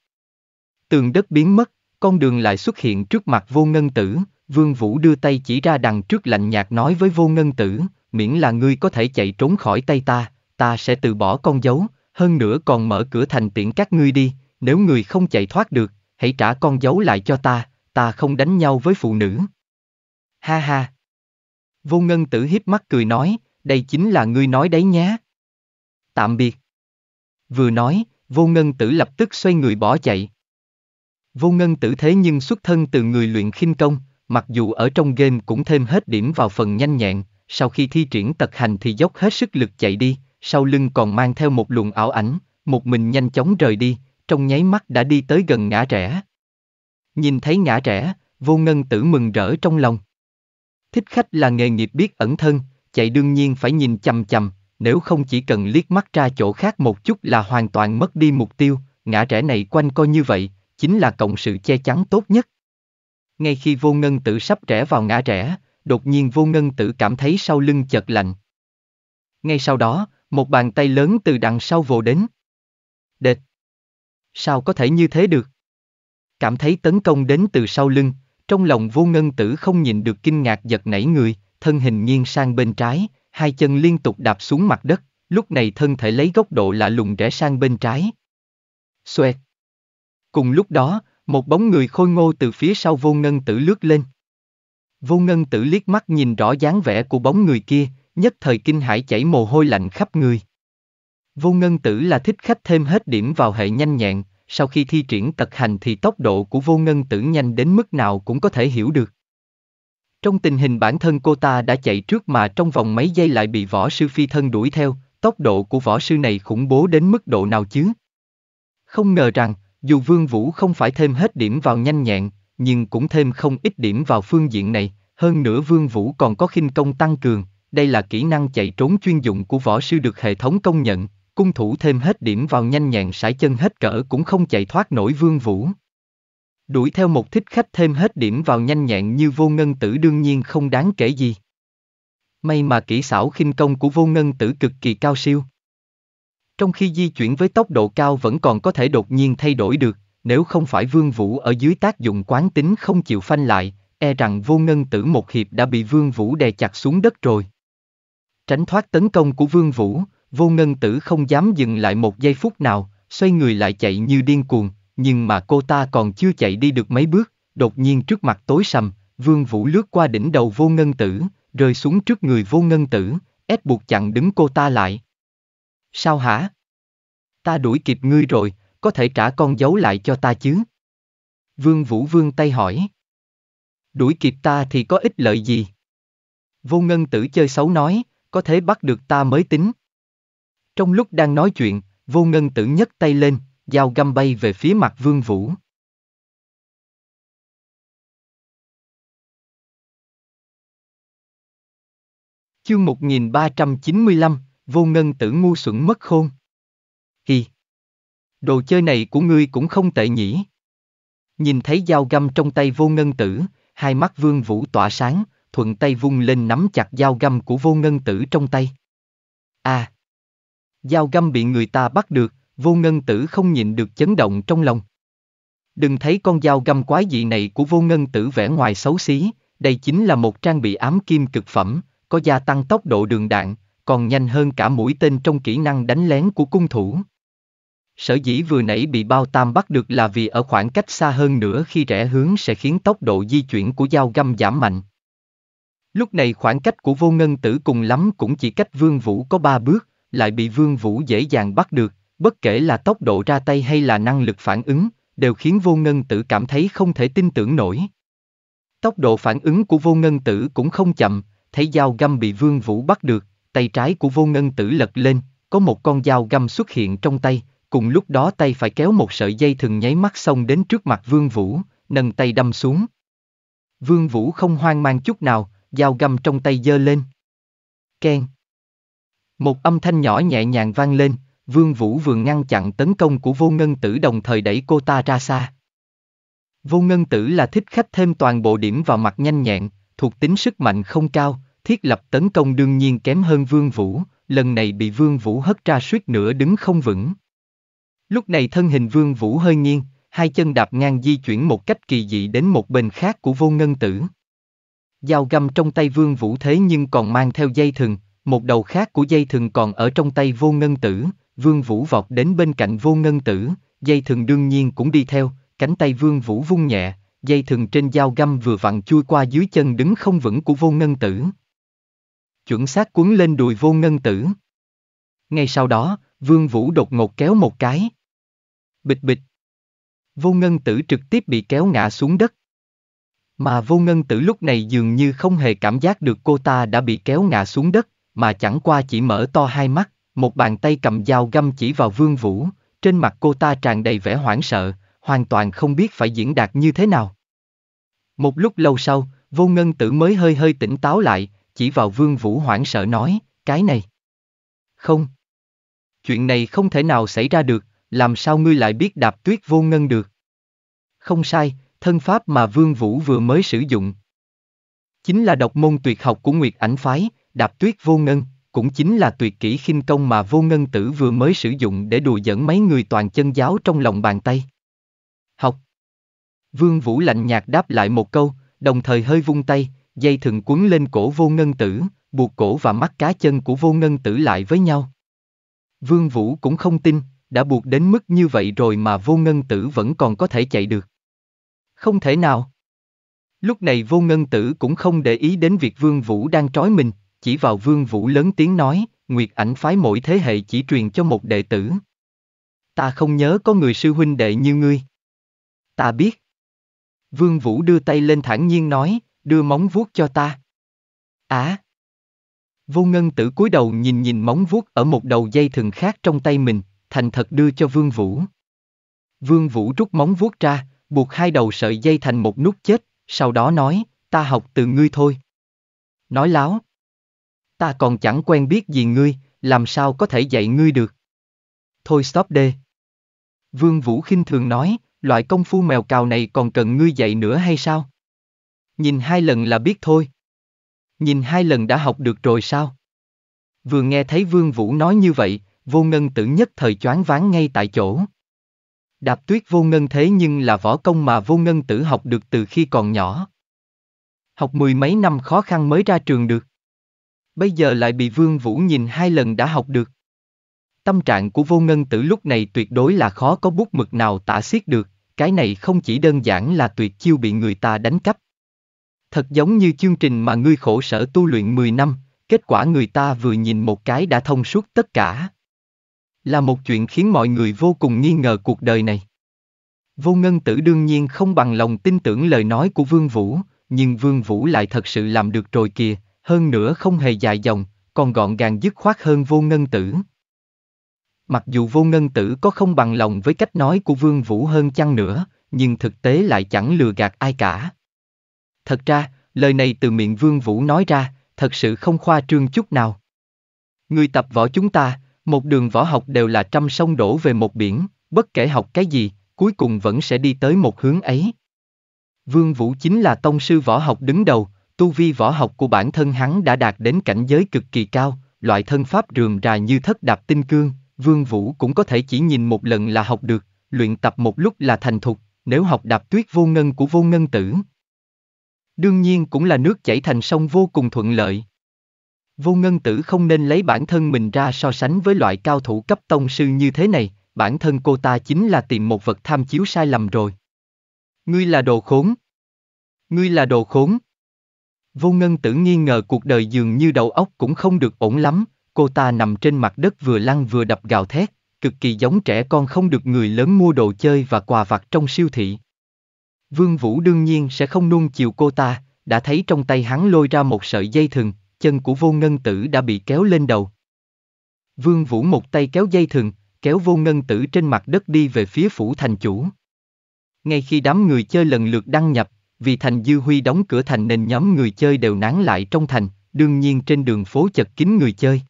Tường đất biến mất, con đường lại xuất hiện trước mặt vô ngân tử, Vương Vũ đưa tay chỉ ra đằng trước lạnh nhạt nói với vô ngân tử, miễn là ngươi có thể chạy trốn khỏi tay ta, ta sẽ từ bỏ con dấu, hơn nữa còn mở cửa thành tiện các ngươi đi, nếu người không chạy thoát được, hãy trả con dấu lại cho ta, ta không đánh nhau với phụ nữ. Ha ha. Vô ngân tử hiếp mắt cười nói, đây chính là ngươi nói đấy nhé. Tạm biệt. Vừa nói, vô ngân tử lập tức xoay người bỏ chạy. Vô ngân tử thế nhưng xuất thân từ người luyện khinh công, mặc dù ở trong game cũng thêm hết điểm vào phần nhanh nhẹn, sau khi thi triển tật hành thì dốc hết sức lực chạy đi, sau lưng còn mang theo một luồng ảo ảnh, một mình nhanh chóng rời đi, trong nháy mắt đã đi tới gần ngã trẻ. Nhìn thấy ngã trẻ, vô ngân tử mừng rỡ trong lòng. Thích khách là nghề nghiệp biết ẩn thân, chạy đương nhiên phải nhìn chằm chầm, nếu không chỉ cần liếc mắt ra chỗ khác một chút là hoàn toàn mất đi mục tiêu, ngã trẻ này quanh coi như vậy, chính là cộng sự che chắn tốt nhất. Ngay khi vô ngân tử sắp trẻ vào ngã trẻ, đột nhiên vô ngân tử cảm thấy sau lưng chật lạnh. Ngay sau đó, một bàn tay lớn từ đằng sau vồ đến. Đệt! Sao có thể như thế được? Cảm thấy tấn công đến từ sau lưng, trong lòng vô ngân tử không nhìn được kinh ngạc giật nảy người, thân hình nghiêng sang bên trái, hai chân liên tục đạp xuống mặt đất, lúc này thân thể lấy góc độ lạ lùng rẽ sang bên trái. Xoẹt. Cùng lúc đó, một bóng người khôi ngô từ phía sau vô ngân tử lướt lên. Vô ngân tử liếc mắt nhìn rõ dáng vẻ của bóng người kia, nhất thời kinh hãi chảy mồ hôi lạnh khắp người. Vô ngân tử là thích khách thêm hết điểm vào hệ nhanh nhẹn, sau khi thi triển tật hành thì tốc độ của vô ngân tử nhanh đến mức nào cũng có thể hiểu được. Trong tình hình bản thân cô ta đã chạy trước mà trong vòng mấy giây lại bị võ sư phi thân đuổi theo, tốc độ của võ sư này khủng bố đến mức độ nào chứ? Không ngờ rằng, dù Vương Vũ không phải thêm hết điểm vào nhanh nhẹn, nhưng cũng thêm không ít điểm vào phương diện này, hơn nữa Vương Vũ còn có khinh công tăng cường, đây là kỹ năng chạy trốn chuyên dụng của võ sư được hệ thống công nhận, cung thủ thêm hết điểm vào nhanh nhẹn sải chân hết cỡ cũng không chạy thoát nổi vương vũ. Đuổi theo một thích khách thêm hết điểm vào nhanh nhẹn như vô ngân tử đương nhiên không đáng kể gì. May mà kỹ xảo khinh công của vô ngân tử cực kỳ cao siêu. Trong khi di chuyển với tốc độ cao vẫn còn có thể đột nhiên thay đổi được, nếu không phải vương vũ ở dưới tác dụng quán tính không chịu phanh lại, e rằng vô ngân tử một hiệp đã bị vương vũ đè chặt xuống đất rồi. Tránh thoát tấn công của vương vũ, Vô ngân tử không dám dừng lại một giây phút nào, xoay người lại chạy như điên cuồng, nhưng mà cô ta còn chưa chạy đi được mấy bước, đột nhiên trước mặt tối sầm, vương vũ lướt qua đỉnh đầu vô ngân tử, rơi xuống trước người vô ngân tử, ép buộc chặn đứng cô ta lại. Sao hả? Ta đuổi kịp ngươi rồi, có thể trả con dấu lại cho ta chứ? Vương Vũ vương tay hỏi. Đuổi kịp ta thì có ích lợi gì? Vô ngân tử chơi xấu nói, có thể bắt được ta mới tính. Trong lúc đang nói chuyện, vô ngân tử nhấc tay lên, dao găm bay về phía mặt vương vũ. Chương 1395, vô ngân tử ngu xuẩn mất khôn. Hì! Đồ chơi này của ngươi cũng không tệ nhỉ. Nhìn thấy dao găm trong tay vô ngân tử, hai mắt vương vũ tỏa sáng, thuận tay vung lên nắm chặt dao găm của vô ngân tử trong tay. À, dao găm bị người ta bắt được, vô ngân tử không nhịn được chấn động trong lòng. Đừng thấy con dao găm quái dị này của vô ngân tử vẻ ngoài xấu xí, đây chính là một trang bị ám kim cực phẩm, có gia tăng tốc độ đường đạn, còn nhanh hơn cả mũi tên trong kỹ năng đánh lén của cung thủ. Sở dĩ vừa nãy bị bao tam bắt được là vì ở khoảng cách xa hơn nữa khi rẽ hướng sẽ khiến tốc độ di chuyển của dao găm giảm mạnh. Lúc này khoảng cách của vô ngân tử cùng lắm cũng chỉ cách vương vũ có ba bước, lại bị Vương Vũ dễ dàng bắt được, bất kể là tốc độ ra tay hay là năng lực phản ứng, đều khiến vô ngân tử cảm thấy không thể tin tưởng nổi. Tốc độ phản ứng của vô ngân tử cũng không chậm, thấy dao găm bị Vương Vũ bắt được, tay trái của vô ngân tử lật lên, có một con dao găm xuất hiện trong tay, cùng lúc đó tay phải kéo một sợi dây thừng nháy mắt xong đến trước mặt Vương Vũ, nâng tay đâm xuống. Vương Vũ không hoang mang chút nào, dao găm trong tay giơ lên. Ken, một âm thanh nhỏ nhẹ nhàng vang lên, Vương Vũ vừa ngăn chặn tấn công của vô ngân tử đồng thời đẩy cô ta ra xa. Vô ngân tử là thích khách thêm toàn bộ điểm vào mặt nhanh nhẹn, thuộc tính sức mạnh không cao, thiết lập tấn công đương nhiên kém hơn Vương Vũ, lần này bị Vương Vũ hất ra suýt nữa đứng không vững. Lúc này thân hình Vương Vũ hơi nghiêng, hai chân đạp ngang di chuyển một cách kỳ dị đến một bên khác của vô ngân tử. Dao găm trong tay Vương Vũ thế nhưng còn mang theo dây thừng, một đầu khác của dây thừng còn ở trong tay vô ngân tử, vương vũ vọt đến bên cạnh vô ngân tử, dây thừng đương nhiên cũng đi theo, cánh tay vương vũ vung nhẹ, dây thừng trên dao găm vừa vặn chui qua dưới chân đứng không vững của vô ngân tử. Chuẩn xác cuốn lên đùi vô ngân tử. Ngay sau đó, vương vũ đột ngột kéo một cái. Bịch bịch. Vô ngân tử trực tiếp bị kéo ngã xuống đất. Mà vô ngân tử lúc này dường như không hề cảm giác được cô ta đã bị kéo ngã xuống đất, mà chẳng qua chỉ mở to hai mắt, một bàn tay cầm dao găm chỉ vào Vương Vũ, trên mặt cô ta tràn đầy vẻ hoảng sợ, hoàn toàn không biết phải diễn đạt như thế nào. Một lúc lâu sau, vô ngân tử mới hơi hơi tỉnh táo lại, chỉ vào Vương Vũ hoảng sợ nói, cái này. Không. Chuyện này không thể nào xảy ra được, làm sao ngươi lại biết đạp tuyết vô ngân được? Không sai, thân pháp mà Vương Vũ vừa mới sử dụng. Chính là độc môn tuyệt học của Nguyệt Ảnh Phái, Đạp tuyết vô ngân, cũng chính là tuyệt kỹ khinh công mà vô ngân tử vừa mới sử dụng để đùa dẫn mấy người toàn chân giáo trong lòng bàn tay. Học. Vương Vũ lạnh nhạt đáp lại một câu, đồng thời hơi vung tay, dây thừng cuốn lên cổ vô ngân tử, buộc cổ và mắt cá chân của vô ngân tử lại với nhau. Vương Vũ cũng không tin, đã buộc đến mức như vậy rồi mà vô ngân tử vẫn còn có thể chạy được. Không thể nào. Lúc này vô ngân tử cũng không để ý đến việc Vương Vũ đang trói mình, chỉ vào Vương Vũ lớn tiếng nói, Nguyệt ảnh phái mỗi thế hệ chỉ truyền cho một đệ tử. Ta không nhớ có người sư huynh đệ như ngươi. Ta biết. Vương Vũ đưa tay lên thản nhiên nói, đưa móng vuốt cho ta. Á! À. Vô ngân tử cúi đầu nhìn nhìn móng vuốt ở một đầu dây thừng khác trong tay mình, thành thật đưa cho Vương Vũ. Vương Vũ rút móng vuốt ra, buộc hai đầu sợi dây thành một nút chết, sau đó nói, ta học từ ngươi thôi. Nói láo, Ta còn chẳng quen biết gì ngươi, làm sao có thể dạy ngươi được. Thôi stop đê. Vương Vũ khinh thường nói, loại công phu mèo cào này còn cần ngươi dạy nữa hay sao? Nhìn hai lần là biết thôi. Nhìn hai lần đã học được rồi sao? Vừa nghe thấy Vương Vũ nói như vậy, vô ngân tử nhất thời choáng váng ngay tại chỗ. Đạp tuyết vô ngân thế nhưng là võ công mà vô ngân tử học được từ khi còn nhỏ. Học mười mấy năm khó khăn mới ra trường được bây giờ lại bị Vương Vũ nhìn hai lần đã học được. Tâm trạng của vô ngân tử lúc này tuyệt đối là khó có bút mực nào tả xiết được, cái này không chỉ đơn giản là tuyệt chiêu bị người ta đánh cắp. Thật giống như chương trình mà ngươi khổ sở tu luyện 10 năm, kết quả người ta vừa nhìn một cái đã thông suốt tất cả. Là một chuyện khiến mọi người vô cùng nghi ngờ cuộc đời này. Vô ngân tử đương nhiên không bằng lòng tin tưởng lời nói của Vương Vũ, nhưng Vương Vũ lại thật sự làm được rồi kìa, hơn nữa không hề dài dòng, còn gọn gàng dứt khoát hơn vô ngân tử. Mặc dù vô ngân tử có không bằng lòng với cách nói của Vương Vũ hơn chăng nữa, nhưng thực tế lại chẳng lừa gạt ai cả. Thật ra, lời này từ miệng Vương Vũ nói ra, thật sự không khoa trương chút nào. Người tập võ chúng ta, một đường võ học đều là trăm sông đổ về một biển, bất kể học cái gì, cuối cùng vẫn sẽ đi tới một hướng ấy. Vương Vũ chính là tông sư võ học đứng đầu, Tu vi võ học của bản thân hắn đã đạt đến cảnh giới cực kỳ cao, loại thân pháp rườm rà như thất đạp tinh cương, Vương Vũ cũng có thể chỉ nhìn một lần là học được, luyện tập một lúc là thành thục, nếu học đạp tuyết vô ngân của vô ngân tử. Đương nhiên cũng là nước chảy thành sông vô cùng thuận lợi. Vô ngân tử không nên lấy bản thân mình ra so sánh với loại cao thủ cấp tông sư như thế này, bản thân cô ta chính là tìm một vật tham chiếu sai lầm rồi. Ngươi là đồ khốn. Ngươi là đồ khốn. Vô ngân tử nghi ngờ cuộc đời dường như đầu óc cũng không được ổn lắm, cô ta nằm trên mặt đất vừa lăn vừa đập gào thét, cực kỳ giống trẻ con không được người lớn mua đồ chơi và quà vặt trong siêu thị. Vương Vũ đương nhiên sẽ không nuông chiều cô ta, đã thấy trong tay hắn lôi ra một sợi dây thừng, chân của vô ngân tử đã bị kéo lên đầu. Vương Vũ một tay kéo dây thừng, kéo vô ngân tử trên mặt đất đi về phía phủ thành chủ. Ngay khi đám người chơi lần lượt đăng nhập, vì thành dư huy đóng cửa thành nên nhóm người chơi đều nán lại trong thành, đương nhiên trên đường phố chật kín người chơi.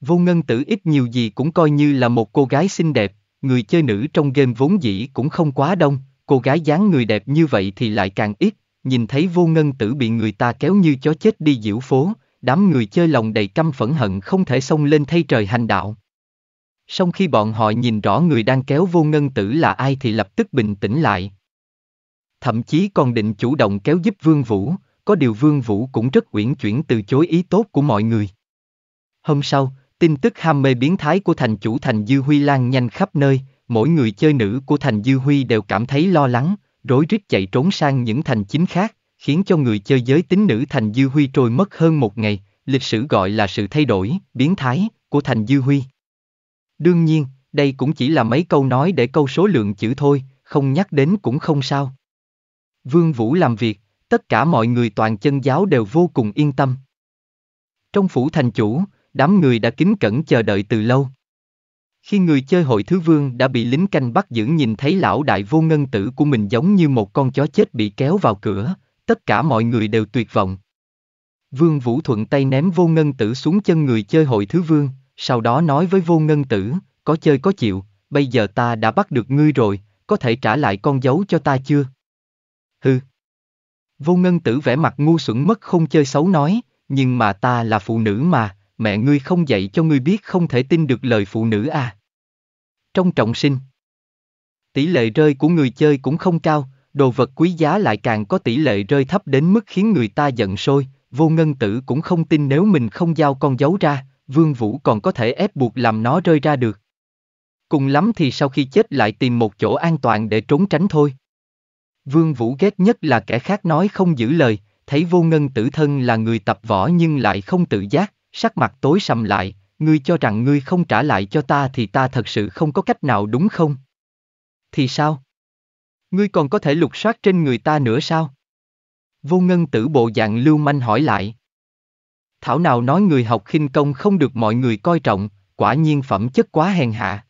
Vô ngân tử ít nhiều gì cũng coi như là một cô gái xinh đẹp, người chơi nữ trong game vốn dĩ cũng không quá đông, cô gái dáng người đẹp như vậy thì lại càng ít, nhìn thấy vô ngân tử bị người ta kéo như chó chết đi diễu phố, đám người chơi lòng đầy căm phẫn hận không thể xông lên thay trời hành đạo. Sau khi bọn họ nhìn rõ người đang kéo vô ngân tử là ai thì lập tức bình tĩnh lại, thậm chí còn định chủ động kéo giúp Vương Vũ, có điều Vương Vũ cũng rất uyển chuyển từ chối ý tốt của mọi người. Hôm sau, tin tức ham mê biến thái của thành chủ thành Dư Huy lan nhanh khắp nơi, mỗi người chơi nữ của thành Dư Huy đều cảm thấy lo lắng, rối rít chạy trốn sang những thành chính khác, khiến cho người chơi giới tính nữ thành Dư Huy trôi mất hơn một ngày, lịch sử gọi là sự thay đổi, biến thái, của thành Dư Huy. Đương nhiên, đây cũng chỉ là mấy câu nói để câu số lượng chữ thôi, không nhắc đến cũng không sao. Vương Vũ làm việc, tất cả mọi người toàn chân giáo đều vô cùng yên tâm. Trong phủ thành chủ, đám người đã kính cẩn chờ đợi từ lâu. Khi người chơi hội thứ vương đã bị lính canh bắt giữ nhìn thấy lão đại vô ngân tử của mình giống như một con chó chết bị kéo vào cửa, tất cả mọi người đều tuyệt vọng. Vương Vũ thuận tay ném vô ngân tử xuống chân người chơi hội thứ vương, sau đó nói với vô ngân tử, có chơi có chịu, bây giờ ta đã bắt được ngươi rồi, có thể trả lại con dấu cho ta chưa? hư. Vô ngân tử vẻ mặt ngu xuẩn mất không chơi xấu nói, nhưng mà ta là phụ nữ mà, mẹ ngươi không dạy cho ngươi biết không thể tin được lời phụ nữ à. Trong trọng sinh, tỷ lệ rơi của người chơi cũng không cao, đồ vật quý giá lại càng có tỷ lệ rơi thấp đến mức khiến người ta giận sôi, vô ngân tử cũng không tin nếu mình không giao con dấu ra, vương vũ còn có thể ép buộc làm nó rơi ra được. Cùng lắm thì sau khi chết lại tìm một chỗ an toàn để trốn tránh thôi. Vương Vũ ghét nhất là kẻ khác nói không giữ lời, thấy vô ngân tử thân là người tập võ nhưng lại không tự giác, sắc mặt tối sầm lại, ngươi cho rằng ngươi không trả lại cho ta thì ta thật sự không có cách nào đúng không? Thì sao? Ngươi còn có thể lục soát trên người ta nữa sao? Vô ngân tử bộ dạng lưu manh hỏi lại. Thảo nào nói người học khinh công không được mọi người coi trọng, quả nhiên phẩm chất quá hèn hạ.